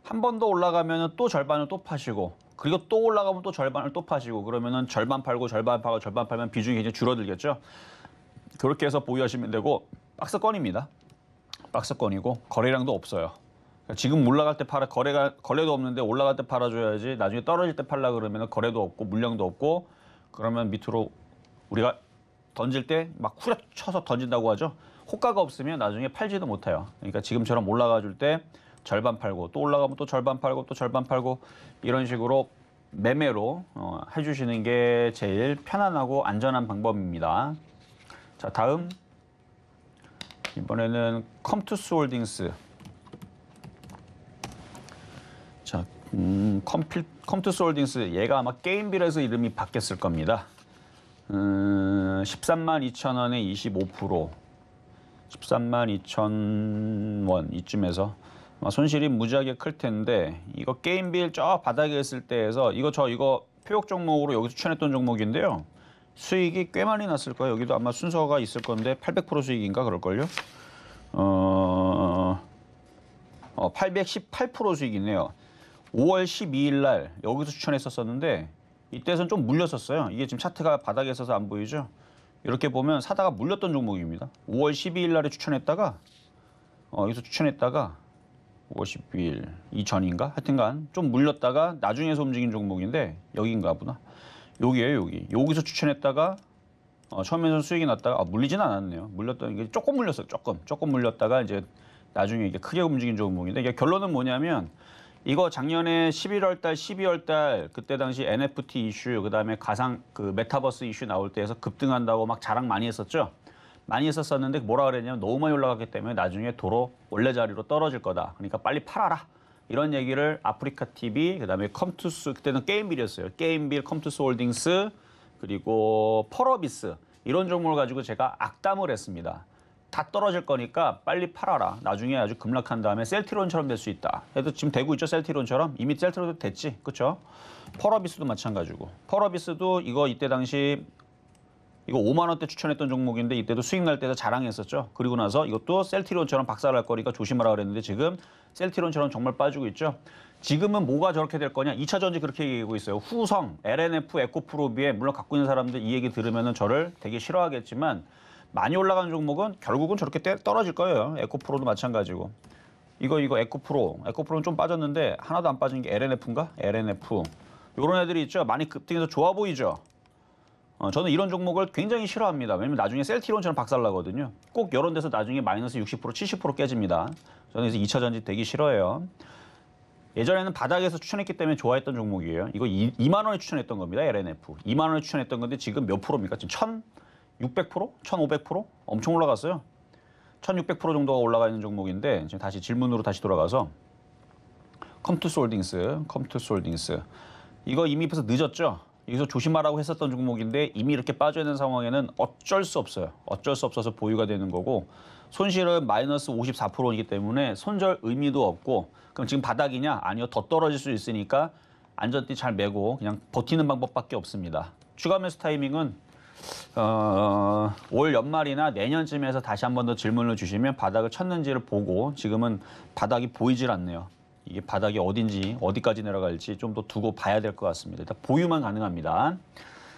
한 번 더 올라가면 또 절반을 또 파시고 그리고 또 올라가면 또 절반을 또 파시고 그러면은 절반 팔고 절반 팔고 절반 팔면 비중이 굉장히 줄어들겠죠. 그렇게 해서 보유하시면 되고 박스권입니다. 박스권이고 거래량도 없어요. 그러니까 지금 올라갈 때 팔아 거래가 거래도 없는데 올라갈 때 팔아줘야지 나중에 떨어질 때 팔라 그러면 거래도 없고 물량도 없고 그러면 밑으로 우리가 던질 때 막 후려쳐서 던진다고 하죠. 호가가 없으면 나중에 팔지도 못해요. 그러니까 지금처럼 올라가 줄 때 절반 팔고 또 올라가면 또 절반 팔고 또 절반 팔고 이런 식으로 매매로 어, 해주시는 게 제일 편안하고 안전한 방법입니다. 자 다음 이번에는 컴투스 홀딩스 자 음, 컴필, 컴투스 홀딩스 얘가 아마 게임빌에서 이름이 바뀌었을 겁니다. 음, 13만 2천 원에 25% 13만 2천 원 이쯤에서 손실이 무지하게 클 텐데 이거 게임빌 저 바닥에 있을 때에서 이거 저 이거 표적 종목으로 여기서 추천했던 종목인데요. 수익이 꽤 많이 났을 거예요. 여기도 아마 순서가 있을 건데 800% 수익인가 그럴걸요. 어, 어818% 수익이네요. 5월 12일 날 여기서 추천했었었는데 이때선 좀 물렸었어요. 이게 지금 차트가 바닥에 있어서 안 보이죠? 이렇게 보면 사다가 물렸던 종목입니다. 5월 12일 날에 추천했다가 어, 여기서 추천했다가 5월 12일 이전인가 하여튼간 좀 물렸다가 나중에서 움직인 종목인데 여기인가 보다. 여기에요 여기. 여기서 추천했다가 어, 처음에는 수익이 났다가 아, 물리진 않았네요. 물렸던 게 조금 물렸어요. 조금 조금 물렸다가 이제 나중에 이게 크게 움직인 종목인데 이게 결론은 뭐냐면 이거 작년에 11월 달, 12월 달 그때 당시 NFT 이슈, 그다음에 가상 그 메타버스 이슈 나올 때에서 급등한다고 막 자랑 많이 했었죠. 많이 했었었는데 뭐라 그랬냐면 너무 많이 올라갔기 때문에 나중에 도로 원래 자리로 떨어질 거다. 그러니까 빨리 팔아라. 이런 얘기를 아프리카 TV, 그다음에 컴투스 그때는 게임빌이었어요. 게임빌, 컴투스 홀딩스 그리고 펄어비스 이런 종목을 가지고 제가 악담을 했습니다. 다 떨어질 거니까 빨리 팔아라. 나중에 아주 급락한 다음에 셀티론처럼될 수 있다. 그래도 지금 되고 있죠, 셀티론처럼 이미 셀티론도 됐지, 그렇죠? 펄어비스도 마찬가지고. 펄어비스도 이거 이때 당시 이거 5만 원대 추천했던 종목인데 이때도 수익 날 때도 자랑했었죠. 그리고 나서 이것도 셀티론처럼 박살날 거니까 조심하라 그랬는데 지금 셀티론처럼 정말 빠지고 있죠. 지금은 뭐가 저렇게 될 거냐? 2차 전지 그렇게 얘기하고 있어요. 후성, LNF, 에코프로비에 물론 갖고 있는 사람들 이 얘기 들으면 저를 되게 싫어하겠지만 많이 올라가는 종목은 결국은 저렇게 떨어질 거예요. 에코프로도 마찬가지고. 이거 이거 에코프로. 에코프로는 좀 빠졌는데 하나도 안 빠진 게 LNF인가? LNF. 요런 애들이 있죠. 많이 급등해서 좋아 보이죠. 어, 저는 이런 종목을 굉장히 싫어합니다. 왜냐면 나중에 셀티론처럼 박살나거든요. 꼭요런 데서 나중에 마이너스 60% 70% 깨집니다. 저는 이래 2차 전지 되기 싫어요. 예전에는 바닥에서 추천했기 때문에 좋아했던 종목이에요. 이거 2, 만 원에 추천했던 겁니다. LNF. 2만 원에 추천했던 건데 지금 몇 프로입니까? 지금 천 600%? 1500%? 엄청 올라갔어요. 1600% 정도가 올라가 있는 종목인데 지금 다시 질문으로 다시 돌아가서 컴투솔딩스, 컴투솔딩스 이거 이미 벌써 늦었죠? 여기서 조심하라고 했었던 종목인데 이미 이렇게 빠져 있는 상황에는 어쩔 수 없어요. 어쩔 수 없어서 보유가 되는 거고 손실은 마이너스 54%이기 때문에 손절 의미도 없고 그럼 지금 바닥이냐? 아니요. 더 떨어질 수 있으니까 안전띠 잘메고 그냥 버티는 방법밖에 없습니다. 추가 매수 타이밍은 어, 올 연말이나 내년쯤에서 다시 한번 더 질문을 주시면 바닥을 쳤는지를 보고 지금은 바닥이 보이질 않네요. 이게 바닥이 어딘지 어디까지 내려갈지 좀 더 두고 봐야 될 것 같습니다. 일단 보유만 가능합니다.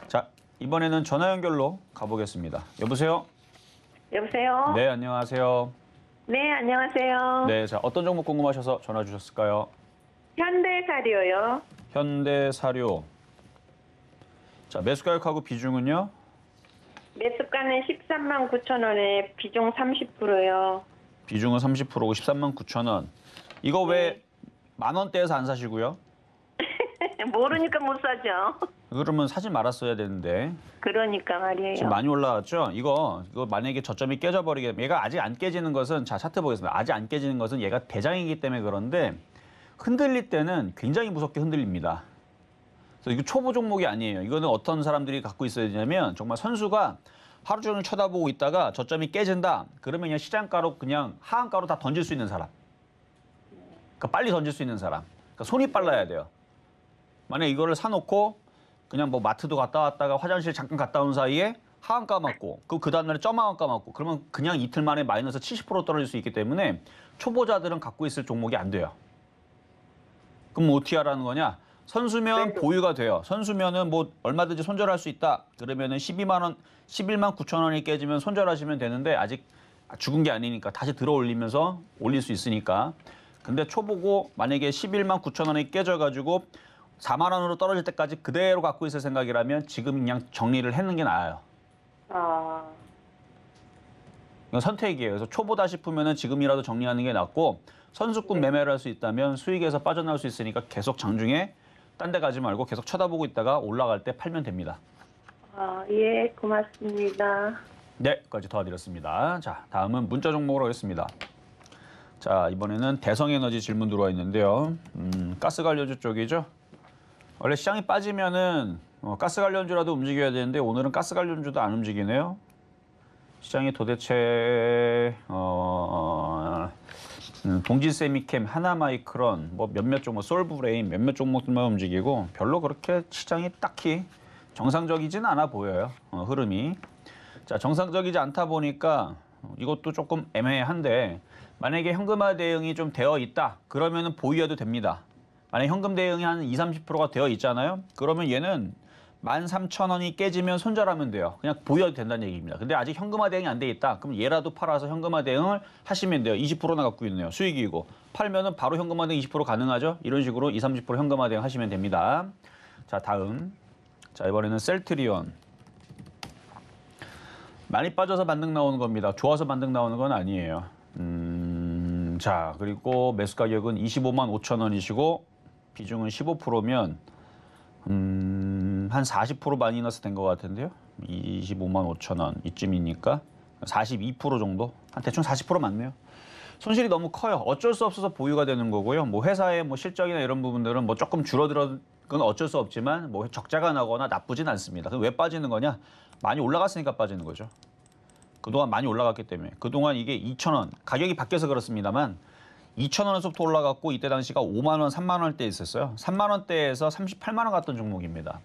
자 이번에는 전화 연결로 가보겠습니다. 여보세요. 여보세요. 네 안녕하세요. 네 안녕하세요. 네 자 어떤 종목 궁금하셔서 전화 주셨을까요? 현대사료요. 현대사료. 자 매수 가격하고 비중은요? 매수가는 13만 9천 원에 비중 30%요. 비중은 30%고 13만 9천 원. 이거 네. 왜만 원대에서 안 사시고요? 모르니까 못 사죠. 그러면 사지 말았어야 되는데 그러니까 말이에요. 지금 많이 올라왔죠? 이거 이거 만약에 저점이 깨져버리게 되면 얘가 아직 안 깨지는 것은 자 차트 보겠습니다. 아직 안 깨지는 것은 얘가 대장이기 때문에 그런데 흔들릴 때는 굉장히 무섭게 흔들립니다. 이거 초보 종목이 아니에요. 이거는 어떤 사람들이 갖고 있어야 되냐면 정말 선수가 하루 종일 쳐다보고 있다가 저점이 깨진다. 그러면 그냥 시장가로 그냥 하한가로 다 던질 수 있는 사람. 그러니까 빨리 던질 수 있는 사람. 그러니까 손이 빨라야 돼요. 만약 이거를 사놓고 그냥 뭐 마트도 갔다 왔다가 화장실 잠깐 갔다 온 사이에 하한가 맞고 그 그 다음날에 점하한가 맞고 그러면 그냥 이틀 만에 마이너스 70% 떨어질 수 있기 때문에 초보자들은 갖고 있을 종목이 안 돼요. 그럼 뭐어떻라는 거냐? 선수면 보유가 돼요. 선수면은 뭐 얼마든지 손절할 수 있다. 그러면은 12만 원, 11만 9천 원이 깨지면 손절하시면 되는데 아직 죽은 게 아니니까 다시 들어 올리면서 올릴 수 있으니까. 근데 초보고 만약에 11만 9천 원이 깨져가지고 4만 원으로 떨어질 때까지 그대로 갖고 있을 생각이라면 지금 그냥 정리를 해는 게 나아요. 아. 이건 선택이에요. 그래서 초보다 싶으면은 지금이라도 정리하는 게 낫고 선수급 네. 매매를 할 수 있다면 수익에서 빠져나올 수 있으니까 계속 장중에 딴데 가지 말고 계속 쳐다보고 있다가 올라갈 때 팔면 됩니다. 아, 예, 고맙습니다. 네, 까지 도와드렸습니다. 자, 다음은 문자 종목으로 하겠습니다. 자, 이번에는 대성에너지 질문 들어와 있는데요. 음, 가스 관련주 쪽이죠. 원래 시장이 빠지면은 어, 가스 관련주라도 움직여야 되는데 오늘은 가스 관련주도 안 움직이네요. 시장이 도대체 어, 음, 동진 세미캠, 하나마이크론, 뭐 몇몇 종목, 솔브레인 몇몇 종목들만 움직이고 별로 그렇게 시장이 딱히 정상적이진 않아 보여요. 어, 흐름이. 자, 정상적이지 않다 보니까 이것도 조금 애매한데 만약에 현금화 대응이 좀 되어 있다. 그러면은 보유해도 됩니다. 만약 현금 대응이 한 20, 30%가 되어 있잖아요. 그러면 얘는 13,000원이 깨지면 손절하면 돼요. 그냥 보여도 된다는 얘기입니다. 근데 아직 현금화 대응이 안 돼 있다. 그럼 얘라도 팔아서 현금화 대응을 하시면 돼요. 20%나 갖고 있네요. 수익이고. 팔면은 바로 현금화 대응 20% 가능하죠? 이런 식으로 20, 30% 현금화 대응 하시면 됩니다. 자, 다음. 자, 이번에는 셀트리온. 많이 빠져서 반등 나오는 겁니다. 좋아서 반등 나오는 건 아니에요. 음, 자, 그리고 매수 가격은 25만 5천 원이시고 비중은 15%면 음, 한40% 마이너스 된것 같은데요. 25만 5천 원 이쯤이니까 42% 정도? 한 대충 40% 맞네요. 손실이 너무 커요. 어쩔 수 없어서 보유가 되는 거고요. 뭐 회사의 뭐 실적이나 이런 부분들은 뭐 조금 줄어들었건 어쩔 수 없지만 뭐 적자가 나거나 나쁘진 않습니다. 그럼 왜 빠지는 거냐? 많이 올라갔으니까 빠지는 거죠. 그동안 많이 올라갔기 때문에 그동안 이게 2천원 가격이 바뀌어서 그렇습니다만 2천원에서부터 올라갔고 이때 당시가 5만 원, 3만 원대 있었어요. 3만 원대에서 38만 원 갔던 종목입니다.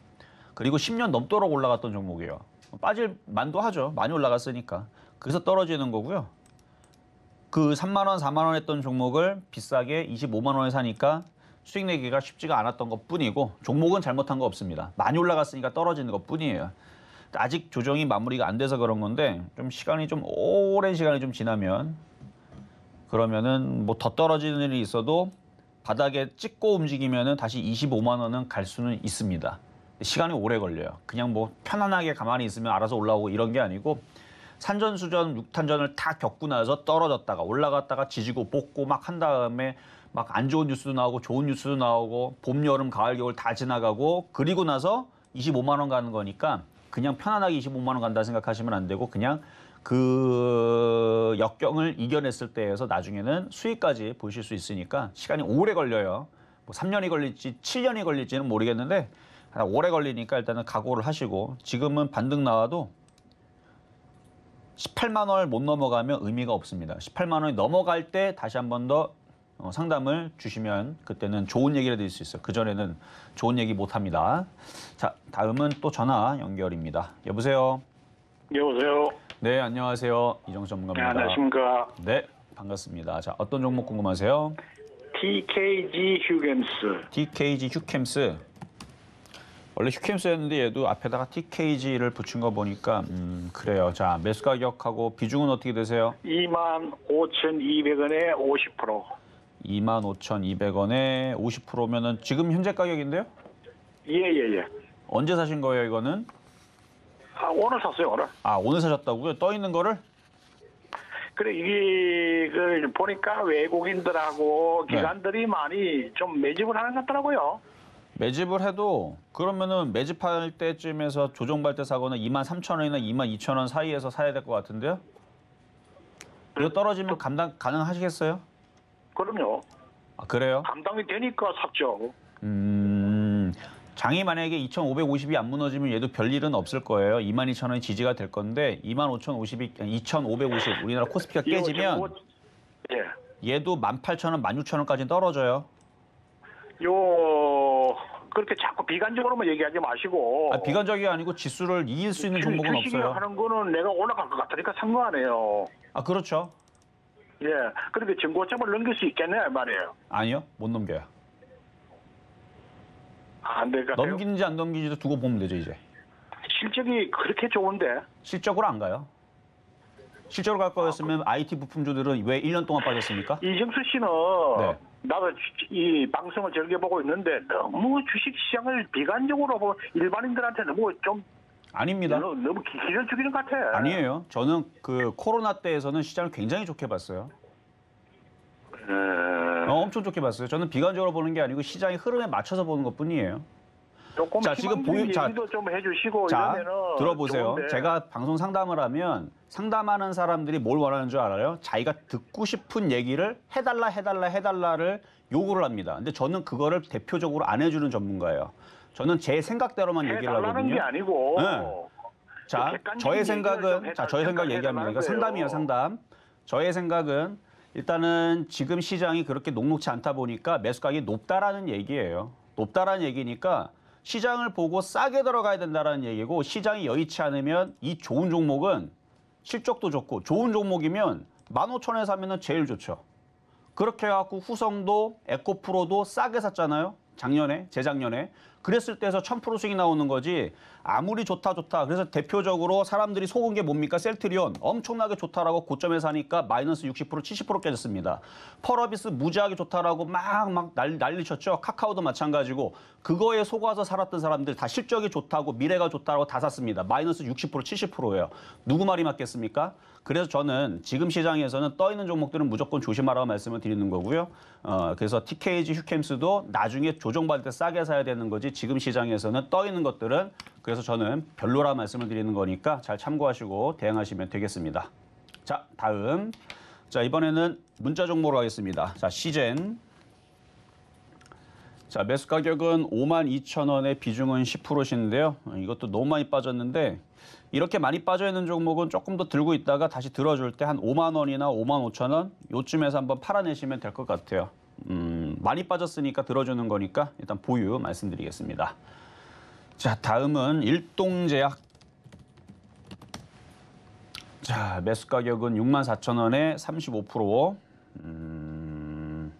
그리고 10년 넘도록 올라갔던 종목이에요. 빠질 만도 하죠. 많이 올라갔으니까. 그래서 떨어지는 거고요. 그 3만 원, 4만 원 했던 종목을 비싸게 25만 원에 사니까 수익 내기가 쉽지가 않았던 것뿐이고 종목은 잘못한 거 없습니다. 많이 올라갔으니까 떨어지는 것뿐이에요. 아직 조정이 마무리가 안 돼서 그런 건데 좀 시간이 좀 오랜 시간이 좀 지나면 그러면은 뭐 더 떨어지는 일이 있어도 바닥에 찍고 움직이면은 다시 25만 원은 갈 수는 있습니다. 시간이 오래 걸려요. 그냥 뭐 편안하게 가만히 있으면 알아서 올라오고 이런 게 아니고 산전수전, 육탄전을 다 겪고 나서 떨어졌다가 올라갔다가 지지고 볶고 막 한 다음에 막 안 좋은 뉴스도 나오고 좋은 뉴스도 나오고 봄, 여름, 가을, 겨울 다 지나가고 그리고 나서 25만 원 가는 거니까 그냥 편안하게 25만 원 간다 생각하시면 안 되고 그냥 그 역경을 이겨냈을 때에서 나중에는 수익까지 보실 수 있으니까 시간이 오래 걸려요. 뭐 3년이 걸릴지 7년이 걸릴지는 모르겠는데 오래 걸리니까 일단은 각오를 하시고 지금은 반등 나와도 18만 원을 못 넘어가면 의미가 없습니다. 18만 원이 넘어갈 때 다시 한 번더 어, 상담을 주시면 그때는 좋은 얘기를 드릴 수 있어요. 그전에는 좋은 얘기 못 합니다. 자, 다음은 또 전화 연결입니다. 여보세요? 여보세요? 네, 안녕하세요. 이정 전문가입니다. 네, 안녕하십니까? 네, 반갑습니다. 자, 어떤 종목 궁금하세요? TKG 휴겜스 TKG 휴겜스 원래 휴캠스였는데 얘도 앞에다가 TKG를 붙인 거 보니까 음 그래요. 자 매수 가격하고 비중은 어떻게 되세요? 25,200원에 50%. 25,200원에 50%면은 지금 현재 가격인데요? 예예예. 예, 예. 언제 사신 거예요 이거는? 아, 오늘 샀어요 오늘. 아 오늘 사셨다고요? 떠 있는 거를? 그래 이게 보니까 외국인들하고 네. 기관들이 많이 좀 매집을 하는 것 같더라고요. 매집을 해도 그러면은 매집할 때쯤에서 조정받을 때 사고는 2만 3천 원이나 2만 2천 원 사이에서 사야 될 것 같은데요? 이거 음, 떨어지면 감당 가능하시겠어요? 그럼요. 아, 그래요? 감당이 되니까 샀죠. 음, 장이 만약에 2,550이 안 무너지면 얘도 별일은 없을 거예요. 22,000원이 지지가 될 건데 2 5 5 0이2,550 우리나라 코스피가 깨지면 뭐, 예. 얘도 18,000원, 16,000원까지 떨어져요. 요 그렇게 자꾸 비관적으로만 얘기하지 마시고. 아, 비관적이 아니고 지수를 이길 수 있는 종목은 없어요. 하는 거는 내가 올라갈 것 같으니까 상관아에요아 그렇죠. 예, 그렇게 증고점을 넘길 수 있겠냐 말이에요. 아니요, 못 넘겨요. 안 될까? 넘기는지 안넘기지도 두고 보면 되죠 이제. 실적이 그렇게 좋은데? 실적으로 안 가요. 실적으로 갈 거였으면 IT 아, 그 부품주들은 왜 1년 동안 빠졌습니까? 이정수 씨는 네. 나도 이 방송을 즐겨보고 있는데 너무 주식시장을 비관적으로 보 뭐 일반인들한테 너무 좀 아닙니다. 너무, 기를 죽이는 것 같아. 아니에요. 저는 그 코로나 때에서는 시장을 굉장히 좋게 봤어요. 네. 어, 엄청 좋게 봤어요. 저는 비관적으로 보는 게 아니고 시장의 흐름에 맞춰서 보는 것 뿐이에요. 조금 자, 지금 보유- 자, 좀 해주시고 자, 이러면은 들어보세요. 좋은데. 제가 방송 상담을 하면 상담하는 사람들이 뭘 원하는 줄 알아요? 자기가 듣고 싶은 얘기를 해달라, 해달라, 해달라를 요구를 합니다. 근데 저는 그거를 대표적으로 안 해주는 전문가예요. 저는 제 생각대로만 얘기를 하거든요. 아니고 네. 자, 그 저의 생각은 해달- 자, 저의 생각 얘기합니다. 그러니까 상담이에요, 상담. 저의 생각은 일단은 지금 시장이 그렇게 녹록치 않다 보니까 매수가격이 높다라는 얘기예요. 높다라는 얘기니까 시장을 보고 싸게 들어가야 된다는 얘기고 시장이 여의치 않으면 이 좋은 종목은 실적도 좋고 좋은 종목이면 15,000원에 사면 제일 좋죠. 그렇게 해갖고 후성도 에코프로도 싸게 샀잖아요. 작년에, 재작년에. 그랬을 때에서 1000% 수익이 나오는 거지 아무리 좋다 좋다 그래서 대표적으로 사람들이 속은 게 뭡니까 셀트리온 엄청나게 좋다라고 고점에서 하니까 마이너스 60% 70% 깨졌습니다 펄어비스 무지하게 좋다라고 막막 난리 쳤죠 카카오도 마찬가지고 그거에 속아서 살았던 사람들 다 실적이 좋다고 미래가 좋다고 다 샀습니다 마이너스 60% 70%예요 누구 말이 맞겠습니까 그래서 저는 지금 시장에서는 떠 있는 종목들은 무조건 조심하라고 말씀을 드리는 거고요 어, 그래서 TKG 휴캠스도 나중에 조정받을 때 싸게 사야 되는 거지 지금 시장에서는 떠 있는 것들은 그래서 저는 별로라 말씀을 드리는 거니까 잘 참고하시고 대응하시면 되겠습니다. 자, 다음. 자, 이번에는 문자 종목으로 하겠습니다 자, 시젠. 자, 매수 가격은 52,000원에 비중은 10%신데요. 이것도 너무 많이 빠졌는데 이렇게 많이 빠져 있는 종목은 조금 더 들고 있다가 다시 들어줄 때 한 5만 원이나 5만 5천 원 요쯤에서 한번 팔아내시면 될 것 같아요. 음, 많이 빠졌으니까 들어주는 거니까 일단 보유 말씀드리겠습니다. 자, 다음은 일동제약. 자, 매수 가격은 64,000원에 35%. 음...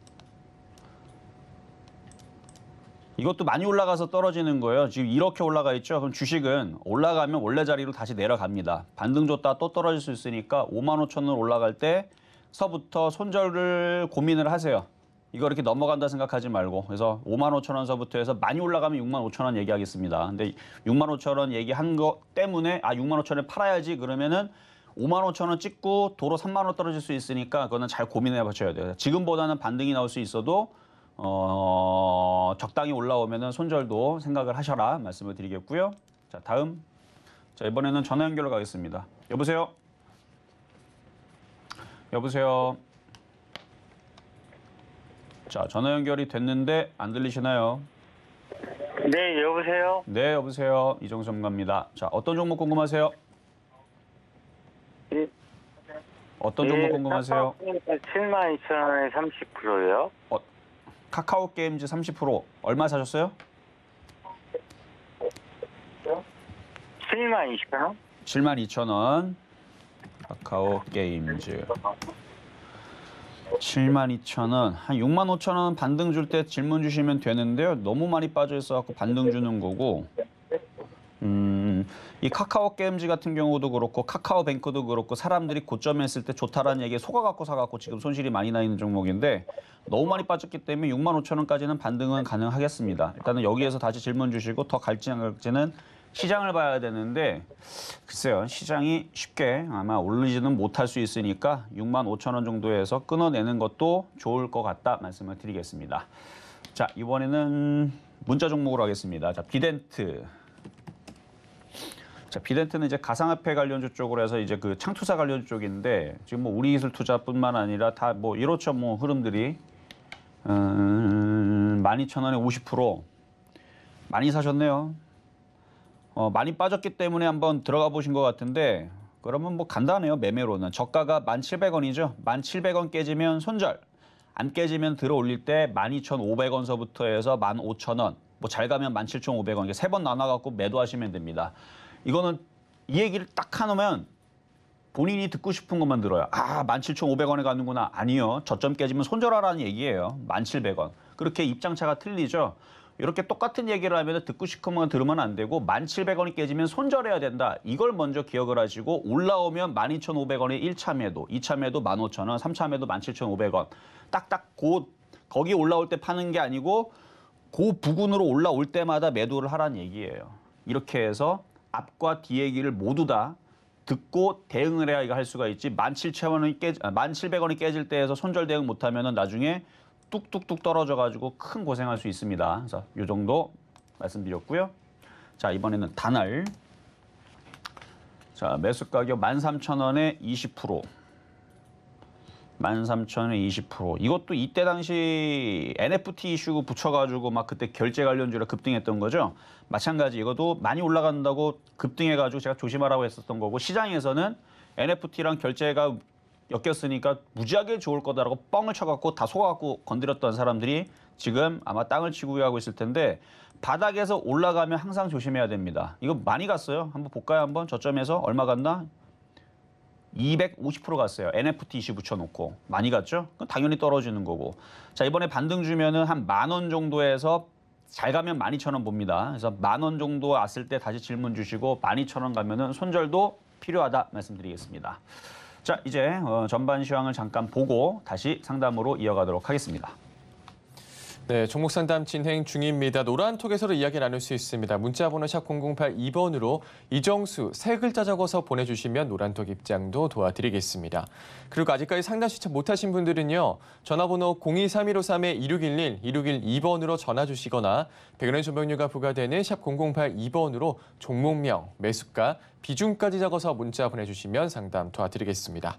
이것도 많이 올라가서 떨어지는 거예요. 지금 이렇게 올라가 있죠. 그럼 주식은 올라가면 원래 자리로 다시 내려갑니다. 반등 줬다 또 떨어질 수 있으니까 55,000원 올라갈 때서부터 손절을 고민을 하세요. 이거 이렇게 넘어간다 생각하지 말고 그래서 5만 5천 원서부터 해서 많이 올라가면 6만 5천 원 얘기하겠습니다. 근데 6만 5천 원 얘기한 거 때문에 아 6만 5천 원에 팔아야지 그러면은 5만 5천 원 찍고 도로 3만 원 떨어질 수 있으니까 그거는 잘 고민해 보셔야 돼요. 지금보다는 반등이 나올 수 있어도 어, 적당히 올라오면은 손절도 생각을 하셔라 말씀을 드리겠고요. 자 다음 자 이번에는 전화 연결을 가겠습니다. 여보세요. 여보세요. 자, 전화 연결이 됐는데 안 들리시나요? 네, 여보세요? 네, 여보세요. 이정섭갑니다. 자, 어떤 종목 궁금하세요? 예. 어떤 종목 예, 궁금하세요? 7만 2천 원에 30%요. 어, 카카오 게임즈 30% 얼마 사셨어요? 7만 2천 원? 7만 2천 원. 카카오 게임즈. 72,000원. 한 65,000원 반등 줄 때 질문 주시면 되는데요. 너무 많이 빠져 있어 갖고 반등 주는 거고. 음, 이 카카오 게임즈 같은 경우도 그렇고 카카오 뱅크도 그렇고 사람들이 고점에 있을 때 좋다라는 얘기에 속아 갖고 사 갖고 지금 손실이 많이 나 있는 종목인데 너무 많이 빠졌기 때문에 65,000원까지는 반등은 가능하겠습니다. 일단은 여기에서 다시 질문 주시고 더 갈지 안 갈지는 시장을 봐야 되는데 글쎄요 시장이 쉽게 아마 올리지는 못할 수 있으니까 6만 5천 원 정도에서 끊어내는 것도 좋을 것 같다 말씀을 드리겠습니다. 자 이번에는 문자 종목으로 하겠습니다. 자 비덴트 자, 비덴트는 이제 가상화폐 관련주 쪽으로 해서 이제 그 창투사 관련주 쪽인데 지금 뭐 우리 기술 투자뿐만 아니라 다 뭐 이렇죠 뭐 흐름들이 음, 12,000원에 50% 많이 사셨네요. 어, 많이 빠졌기 때문에 한번 들어가 보신 것 같은데 그러면 뭐 간단해요 매매로는 저가가 1,700원이죠 1,700원 깨지면 손절 안 깨지면 들어 올릴 때 12,500원서부터 해서 15,000원 뭐 잘 가면 17,500원 이게 세 번 나눠 갖고 매도하시면 됩니다 이거는 이 얘기를 딱 하면 본인이 듣고 싶은 것만 들어요 아 17,500원에 가는구나 아니요 저점 깨지면 손절하라는 얘기예요 1,700원 그렇게 입장차가 틀리죠 이렇게 똑같은 얘기를 하면 듣고 싶으면 들으면 안 되고 1,700원이 깨지면 손절해야 된다. 이걸 먼저 기억을 하시고 올라오면 1 2 5 0 0원에 1차 매도, 2차 매도 15,000원, 3차 매도 17,500원. 딱딱 곧 거기 올라올 때 파는 게 아니고 그 부근으로 올라올 때마다 매도를 하란 얘기예요. 이렇게 해서 앞과 뒤 얘기를 모두 다 듣고 대응을 해야 할 수가 있지 17,000원이 깨 1700원이 아, 깨질 때에서 손절 대응 못하면은 나중에 뚝뚝뚝 떨어져가지고 큰 고생할 수 있습니다. 그래서 이 정도 말씀드렸고요. 자 이번에는 단알. 자 매수 가격 13,000원에 20%. 13,000원에 20%. 이것도 이때 당시 NFT 이슈 붙여가지고 막 그때 결제 관련주라 급등했던 거죠. 마찬가지 이것도 많이 올라간다고 급등해가지고 제가 조심하라고 했었던 거고 시장에서는 NFT랑 결제가 엮였으니까 무지하게 좋을 거다라고 뻥을 쳐갖고 다 속아갖고 건드렸던 사람들이 지금 아마 땅을 치구하고 있을 텐데 바닥에서 올라가면 항상 조심해야 됩니다. 이거 많이 갔어요. 한번 볼까요? 한번 저점에서 얼마 갔나? 250% 갔어요. NFT 이슈 붙여놓고 많이 갔죠? 그럼 당연히 떨어지는 거고. 자 이번에 반등 주면은 한 만 원 정도에서 잘 가면 12,000원 봅니다. 그래서 만 원 정도 왔을 때 다시 질문 주시고 12,000원 가면은 손절도 필요하다 말씀드리겠습니다. 자, 이제 어, 전반 시황을 잠깐 보고 다시 상담으로 이어가도록 하겠습니다. 네, 종목 상담 진행 중입니다. 노란톡에서도 이야기 나눌 수 있습니다. 문자번호 샵 0082번으로 이정수 세 글자 적어서 보내주시면 노란톡 입장도 도와드리겠습니다. 그리고 아직까지 상담 신청 못하신 분들은요. 전화번호 023153-2611, 2612번으로 전화 주시거나 100원의 조명료가 부과되는 샵 0082번으로 종목명, 매수가, 비중까지 적어서 문자 보내주시면 상담 도와드리겠습니다.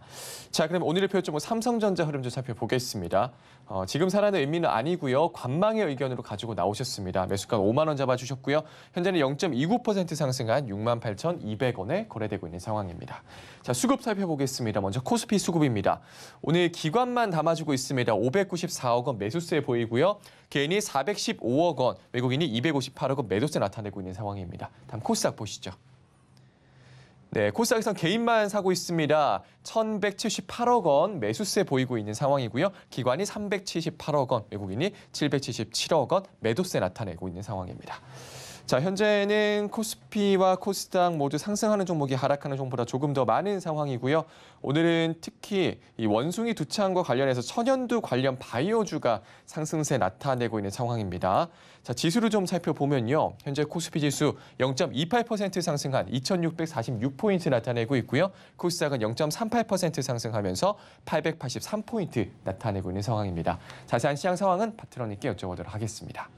자, 그럼 오늘의 표점은 삼성전자 흐름 좀 살펴보겠습니다. 어, 지금 사라는 의미는 아니고요. 관망의 의견으로 가지고 나오셨습니다. 매수가 5만 원 잡아주셨고요. 현재는 0.29% 상승한 6만 8,200원에 거래되고 있는 상황입니다. 자, 수급 살펴보겠습니다. 먼저 코스피 수급입니다. 오늘 기관만 담아주고 있습니다. 594억 원 매수세 보이고요. 개인이 415억 원, 외국인이 258억 원 매도세 나타내고 있는 상황입니다. 다음 코스닥 보시죠. 네, 코스닥에선 개인만 사고 있습니다. 1,178억 원 매수세 보이고 있는 상황이고요. 기관이 378억 원, 외국인이 777억 원 매도세 나타내고 있는 상황입니다. 자, 현재는 코스피와 코스닥 모두 상승하는 종목이 하락하는 종보다 조금 더 많은 상황이고요. 오늘은 특히 이 원숭이 두창과 관련해서 천연두 관련 바이오주가 상승세 나타내고 있는 상황입니다. 자, 지수를 좀 살펴보면요. 현재 코스피 지수 0.28% 상승한 2646포인트 나타내고 있고요. 코스닥은 0.38% 상승하면서 883포인트 나타내고 있는 상황입니다. 자세한 시장 상황은 파트너님께 여쭤보도록 하겠습니다.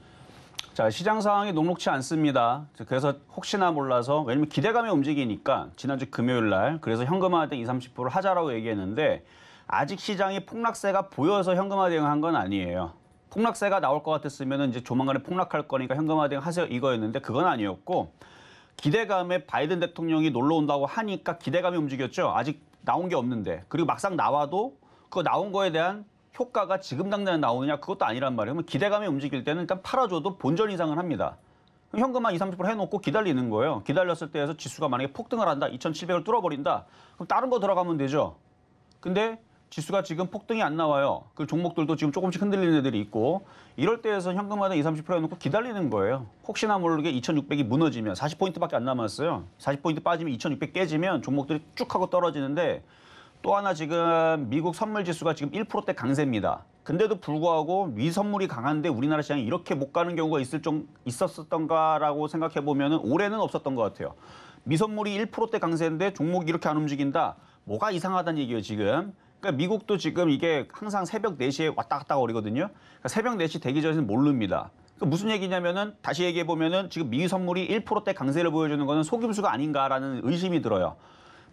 자, 시장 상황이 녹록치 않습니다. 그래서 혹시나 몰라서 왜냐면 기대감이 움직이니까 지난주 금요일 날 그래서 현금화 대응 20, 30% 하자라고 얘기했는데 아직 시장이 폭락세가 보여서 현금화 대응한 건 아니에요. 폭락세가 나올 것 같았으면 이제 조만간에 폭락할 거니까 현금화 대응하세요 이거였는데 그건 아니었고 기대감에 바이든 대통령이 놀러 온다고 하니까 기대감이 움직였죠. 아직 나온 게 없는데 그리고 막상 나와도 그 나온 거에 대한 효과가 지금 당장 나오느냐 그것도 아니란 말이에요. 기대감이 움직일 때는 일단 팔아줘도 본전 이상은 합니다. 현금 한 20, 30% 해놓고 기다리는 거예요. 기다렸을 때에서 지수가 만약에 폭등을 한다. 2,700을 뚫어버린다. 그럼 다른 거 들어가면 되죠. 근데 지수가 지금 폭등이 안 나와요. 그 종목들도 지금 조금씩 흔들리는 애들이 있고 이럴 때에서 현금마다 20, 30% 해놓고 기다리는 거예요. 혹시나 모르게 2,600이 무너지면 40포인트밖에 안 남았어요. 40포인트 빠지면 2,600 깨지면 종목들이 쭉 하고 떨어지는데 또 하나 지금 미국 선물 지수가 지금 1%대 강세입니다. 근데도 불구하고 위선물이 강한데 우리나라 시장이 이렇게 못 가는 경우가 있을 좀 있었었던가라고 생각해 보면은 올해는 없었던 것 같아요. 미선물이 1%대 강세인데 종목이 이렇게 안 움직인다. 뭐가 이상하다는 얘기예요, 지금. 그러니까 미국도 지금 이게 항상 새벽 4시에 왔다 갔다 거리거든요. 그러니까 새벽 4시 대기 전에는 모릅니다. 그러니까 무슨 얘기냐면은 다시 얘기해 보면은 지금 미선물이 1%대 강세를 보여주는 거는 속임수가 아닌가라는 의심이 들어요.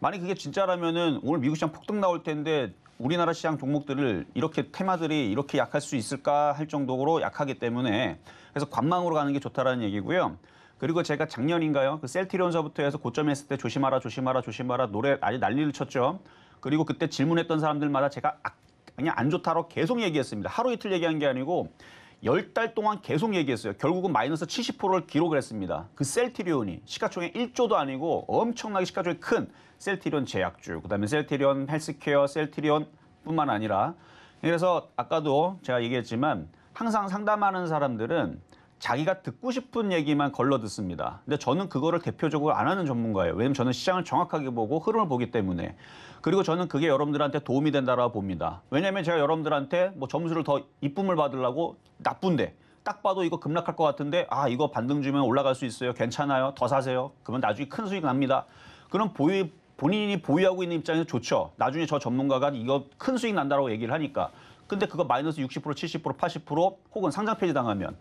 만약 그게 진짜라면은 오늘 미국 시장 폭등 나올 텐데 우리나라 시장 종목들을 이렇게 테마들이 이렇게 약할 수 있을까 할 정도로 약하기 때문에 그래서 관망으로 가는 게 좋다라는 얘기고요. 그리고 제가 작년인가요? 그 셀티론서부터 해서 고점했을 때 조심하라 조심하라 조심하라 노래 아주 난리를 쳤죠. 그리고 그때 질문했던 사람들마다 제가 아, 그냥 안 좋다로 계속 얘기했습니다. 하루 이틀 얘기한 게 아니고 열달 동안 계속 얘기했어요. 결국은 마이너스 70%를 기록을 했습니다. 그 셀티리온이 시가총액 1조도 아니고 엄청나게 시가총액 큰 셀티리온 제약주, 그다음에 셀티리온 헬스케어, 셀티리온뿐만 아니라 그래서 아까도 제가 얘기했지만 항상 상담하는 사람들은 자기가 듣고 싶은 얘기만 걸러 듣습니다. 근데 저는 그거를 대표적으로 안 하는 전문가예요. 왜냐면 저는 시장을 정확하게 보고 흐름을 보기 때문에. 그리고 저는 그게 여러분들한테 도움이 된다라고 봅니다. 왜냐면 제가 여러분들한테 뭐 점수를 더 이쁨을 받으려고 나쁜데 딱 봐도 이거 급락할 것 같은데 아 이거 반등 주면 올라갈 수 있어요. 괜찮아요. 더 사세요. 그러면 나중에 큰 수익 납니다. 그럼 보유 본인이 보유하고 있는 입장에서 좋죠. 나중에 저 전문가가 이거 큰 수익 난다라고 얘기를 하니까. 근데 그거 마이너스 60%, 70%, 80% 혹은 상장 폐지 당하면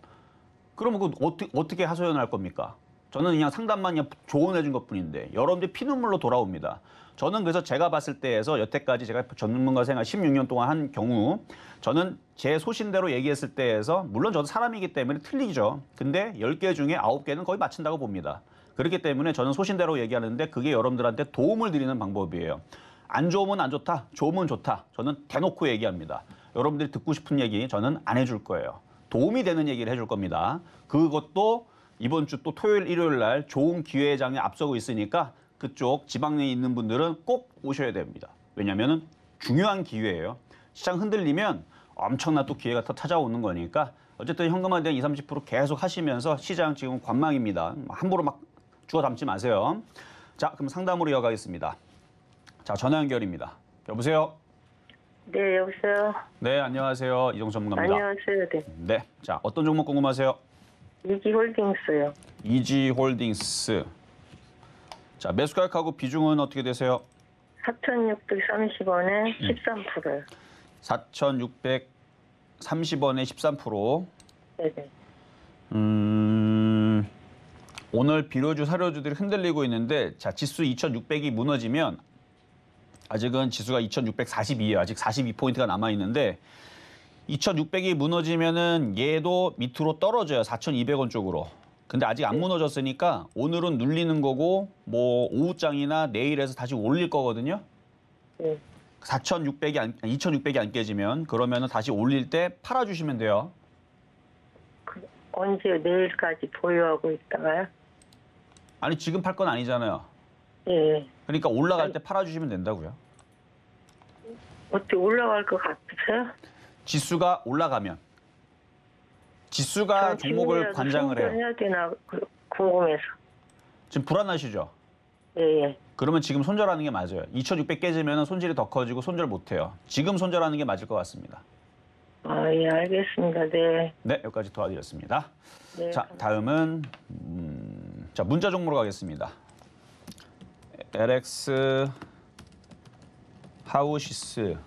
그러면 그 어떻게, 어떻게 하소연할 겁니까? 저는 그냥 상담만 그냥 조언해 준 것 뿐인데 여러분들 피눈물로 돌아옵니다. 저는 그래서 제가 봤을 때에서 여태까지 제가 전문가 생활 16년 동안 한 경우 저는 제 소신대로 얘기했을 때에서 물론 저도 사람이기 때문에 틀리죠. 근데 10개 중에 9개는 거의 맞춘다고 봅니다. 그렇기 때문에 저는 소신대로 얘기하는데 그게 여러분들한테 도움을 드리는 방법이에요. 안 좋으면 안 좋다, 좋으면 좋다. 저는 대놓고 얘기합니다. 여러분들이 듣고 싶은 얘기 저는 안 해줄 거예요. 도움이 되는 얘기를 해줄 겁니다. 그것도 이번 주 또 토요일, 일요일 날 좋은 기회장에 앞서고 있으니까 그쪽 지방에 있는 분들은 꼭 오셔야 됩니다. 왜냐하면 중요한 기회예요. 시장 흔들리면 엄청난 또 기회가 더 찾아오는 거니까 어쨌든 현금화 대한 20, 30% 계속 하시면서 시장 지금 관망입니다. 함부로 막 주워 담지 마세요. 자, 그럼 상담으로 이어가겠습니다. 자, 전화 연결입니다. 여보세요? 네, 여보세요. 네, 안녕하세요. 이종 전문가입니다. 안녕하세요. 네. 네. 자, 어떤 종목 궁금하세요? 이지홀딩스요. 이지홀딩스. 자, 매수 가격하고 비중은 어떻게 되세요? 4,630원에 13%요. 4,630원에 13%. 네네. 음. 오늘 비료주 사료주들이 흔들리고 있는데 자, 지수 2,600이 무너지면 아직은 지수가 2642에 아직 42포인트가 남아 있는데 2600이 무너지면은 얘도 밑으로 떨어져요. 4200원 쪽으로. 근데 아직 안 네. 무너졌으니까 오늘은 눌리는 거고 뭐 오후장이나 내일에서 다시 올릴 거거든요. 4,600이 안 2,600이 안 깨지면 그러면은 다시 올릴 때 팔아 주시면 돼요. 언제 내일까지 보유하고 있다가요? 아니 지금 팔 건 아니잖아요. 예. 그러니까 올라갈 때 팔아 주시면 된다고요. 어떻게 올라갈 것 같으세요? 지수가 올라가면 지수가 종목을 관장을 해요. 해야 되나 그, 궁금해서. 지금 불안하시죠? 예, 예. 그러면 지금 손절하는 게 맞아요. 2,600 깨지면 손질이 더 커지고 손절 못 해요. 지금 손절하는 게 맞을 것 같습니다. 아, 예, 알겠습니다. 네. 네, 여기까지 도와드렸습니다. 네. 자, 다음은 음, 자 문자 종목으로 가겠습니다. LX 하우시스.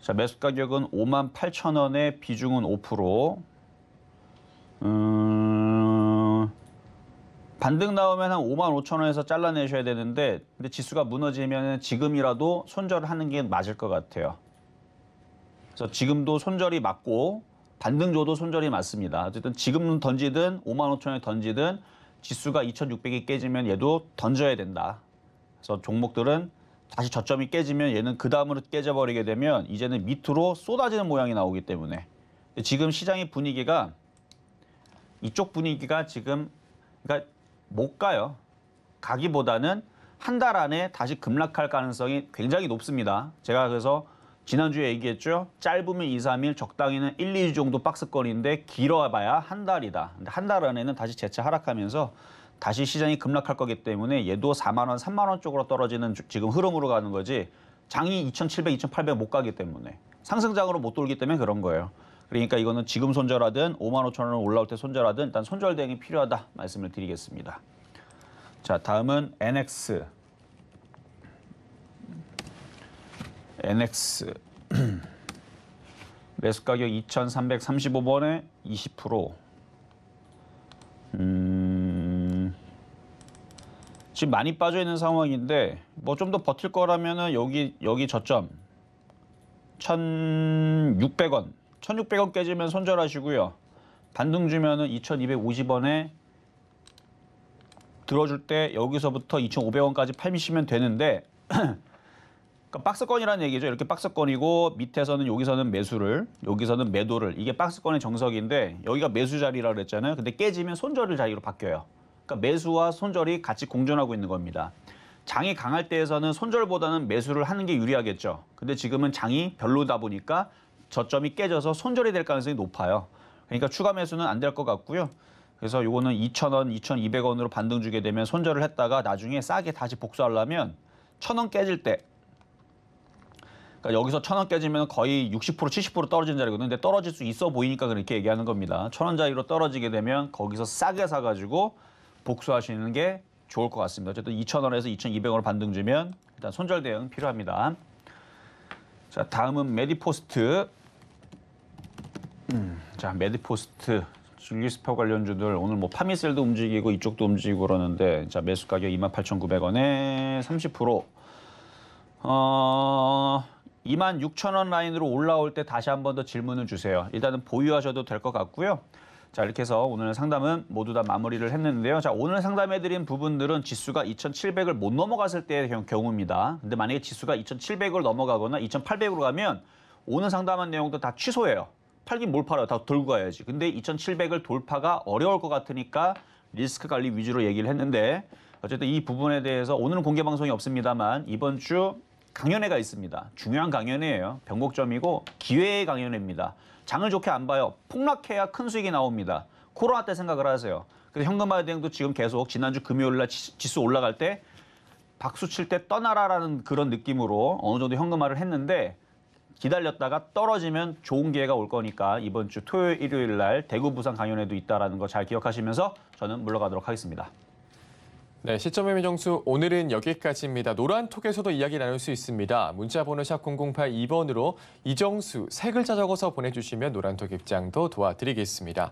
자, 매수 가격은 5만 8천 원에 비중은 5%. 음, 반등 나오면 한 5만 5천 원에서 잘라내셔야 되는데 근데 지수가 무너지면 지금이라도 손절하는 게 맞을 것 같아요. 그래서 지금도 손절이 맞고 반등 줘도 손절이 맞습니다. 어쨌든 지금 던지든 5만 5천 원에 던지든 지수가 2,600이 깨지면 얘도 던져야 된다. 그래서 종목들은 다시 저점이 깨지면 얘는 그 다음으로 깨져버리게 되면 이제는 밑으로 쏟아지는 모양이 나오기 때문에 지금 시장의 분위기가 이쪽 분위기가 지금 그러니까 못 가요. 가기보다는 한 달 안에 다시 급락할 가능성이 굉장히 높습니다. 제가 그래서 지난주에 얘기했죠. 짧으면 2, 3일, 적당히는 1, 2주 정도 박스권인데 길어봐야 한 달이다. 근데 한달 안에는 다시 재차 하락하면서 다시 시장이 급락할 거기 때문에 얘도 4만 원, 3만 원 쪽으로 떨어지는 지금 흐름으로 가는 거지 장이 2,700, 2,800 못 가기 때문에 상승장으로 못 돌기 때문에 그런 거예요. 그러니까 이거는 지금 손절하든 5만 5천 원 올라올 때 손절하든 일단 손절 대응이 필요하다 말씀을 드리겠습니다. 자 다음은 NX. NX 매수 가격 2,335원에 20%. 음. 지금 많이 빠져 있는 상황인데 뭐 좀 더 버틸 거라면은 여기 여기 저점 1,600원 1,600원 깨지면 손절하시고요. 반등 주면은 2,250원에 들어줄 때 여기서부터 2,500원까지 팔미시면 되는데 박스권이라는 얘기죠. 이렇게 박스권이고 밑에서는 여기서는 매수를, 여기서는 매도를. 이게 박스권의 정석인데 여기가 매수 자리라 그랬잖아요. 근데 깨지면 손절을 자리로 바뀌어요. 그러니까 매수와 손절이 같이 공존하고 있는 겁니다. 장이 강할 때에서는 손절보다는 매수를 하는 게 유리하겠죠. 근데 지금은 장이 별로다 보니까 저점이 깨져서 손절이 될 가능성이 높아요. 그러니까 추가 매수는 안 될 것 같고요. 그래서 요거는 2,000원, 2,200원으로 반등 주게 되면 손절을 했다가 나중에 싸게 다시 복수하려면 1,000원 깨질 때 그러니까 여기서 1,000원 깨지면 거의 60% 70% 떨어진 자리거든요. 근데 떨어질 수 있어 보이니까 그렇게 얘기하는 겁니다. 1,000원 자리로 떨어지게 되면 거기서 싸게 사 가지고 복수하시는 게 좋을 것 같습니다. 어쨌든 2,000원에서 2 2 0 0원으 반등 주면 일단 손절 대응 필요합니다. 자, 다음은 메디포스트. 음, 자, 메디포스트. 줄기스파 관련주들 오늘 뭐 파미셀도 움직이고 이쪽도 움직이고 그러는데 자 매수 가격 28,900원에 30% 어... 26,000원 라인으로 올라올 때 다시 한 번 더 질문을 주세요. 일단은 보유하셔도 될 것 같고요. 자 이렇게 해서 오늘 상담은 모두 다 마무리를 했는데요. 자 오늘 상담해드린 부분들은 지수가 2,700을 못 넘어갔을 때의 경우입니다. 근데 만약에 지수가 2,700을 넘어가거나 2,800으로 가면 오늘 상담한 내용도 다 취소해요. 팔긴 뭘 팔아요. 다 돌고 가야지. 근데 2,700을 돌파가 어려울 것 같으니까 리스크 관리 위주로 얘기를 했는데 어쨌든 이 부분에 대해서 오늘은 공개 방송이 없습니다만 이번 주 강연회가 있습니다. 중요한 강연회예요. 변곡점이고 기회의 강연회입니다. 장을 좋게 안 봐요. 폭락해야 큰 수익이 나옵니다. 코로나 때 생각을 하세요. 그래서 현금화 대응도 지금 계속 지난주 금요일 날 지수 올라갈 때 박수 칠 때 떠나라라는 그런 느낌으로 어느 정도 현금화를 했는데 기다렸다가 떨어지면 좋은 기회가 올 거니까 이번 주 토요일 일요일 날 대구 부산 강연회도 있다라는 거 잘 기억하시면서 저는 물러가도록 하겠습니다. 네, 시점의 민정수 오늘은 여기까지입니다. 노란톡에서도 이야기 나눌 수 있습니다. 문자 번호 샵 0082번으로 이정수 세 글자 적어서 보내주시면 노란톡 입장도 도와드리겠습니다.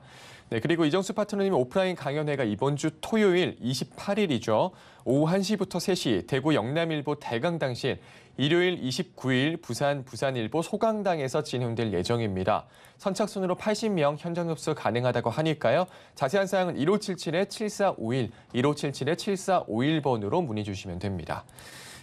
네, 그리고 이정수 파트너님 오프라인 강연회가 이번 주 토요일 28일이죠. 오후 1시부터 3시 대구 영남일보 대강당신, 일요일 29일 부산 부산일보 소강당에서 진행될 예정입니다. 선착순으로 80명 현장 접수 가능하다고 하니까요. 자세한 사항은 1577-7451, 1577-7451번으로 문의 주시면 됩니다.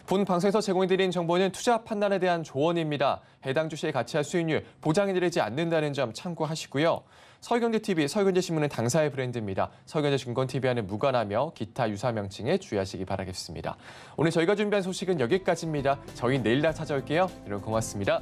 본 방송에서 제공해드린 정보는 투자 판단에 대한 조언입니다. 해당 주식의 가치와 수익률 보장해드리지 않는다는 점 참고하시고요. 서울경제TV, 서울경제신문은 당사의 브랜드입니다. 서경제증권 t v 와는 무관하며 기타 유사 명칭에 주의하시기 바라겠습니다. 오늘 저희가 준비한 소식은 여기까지입니다. 저희 내일 다 찾아올게요. 여러분 고맙습니다.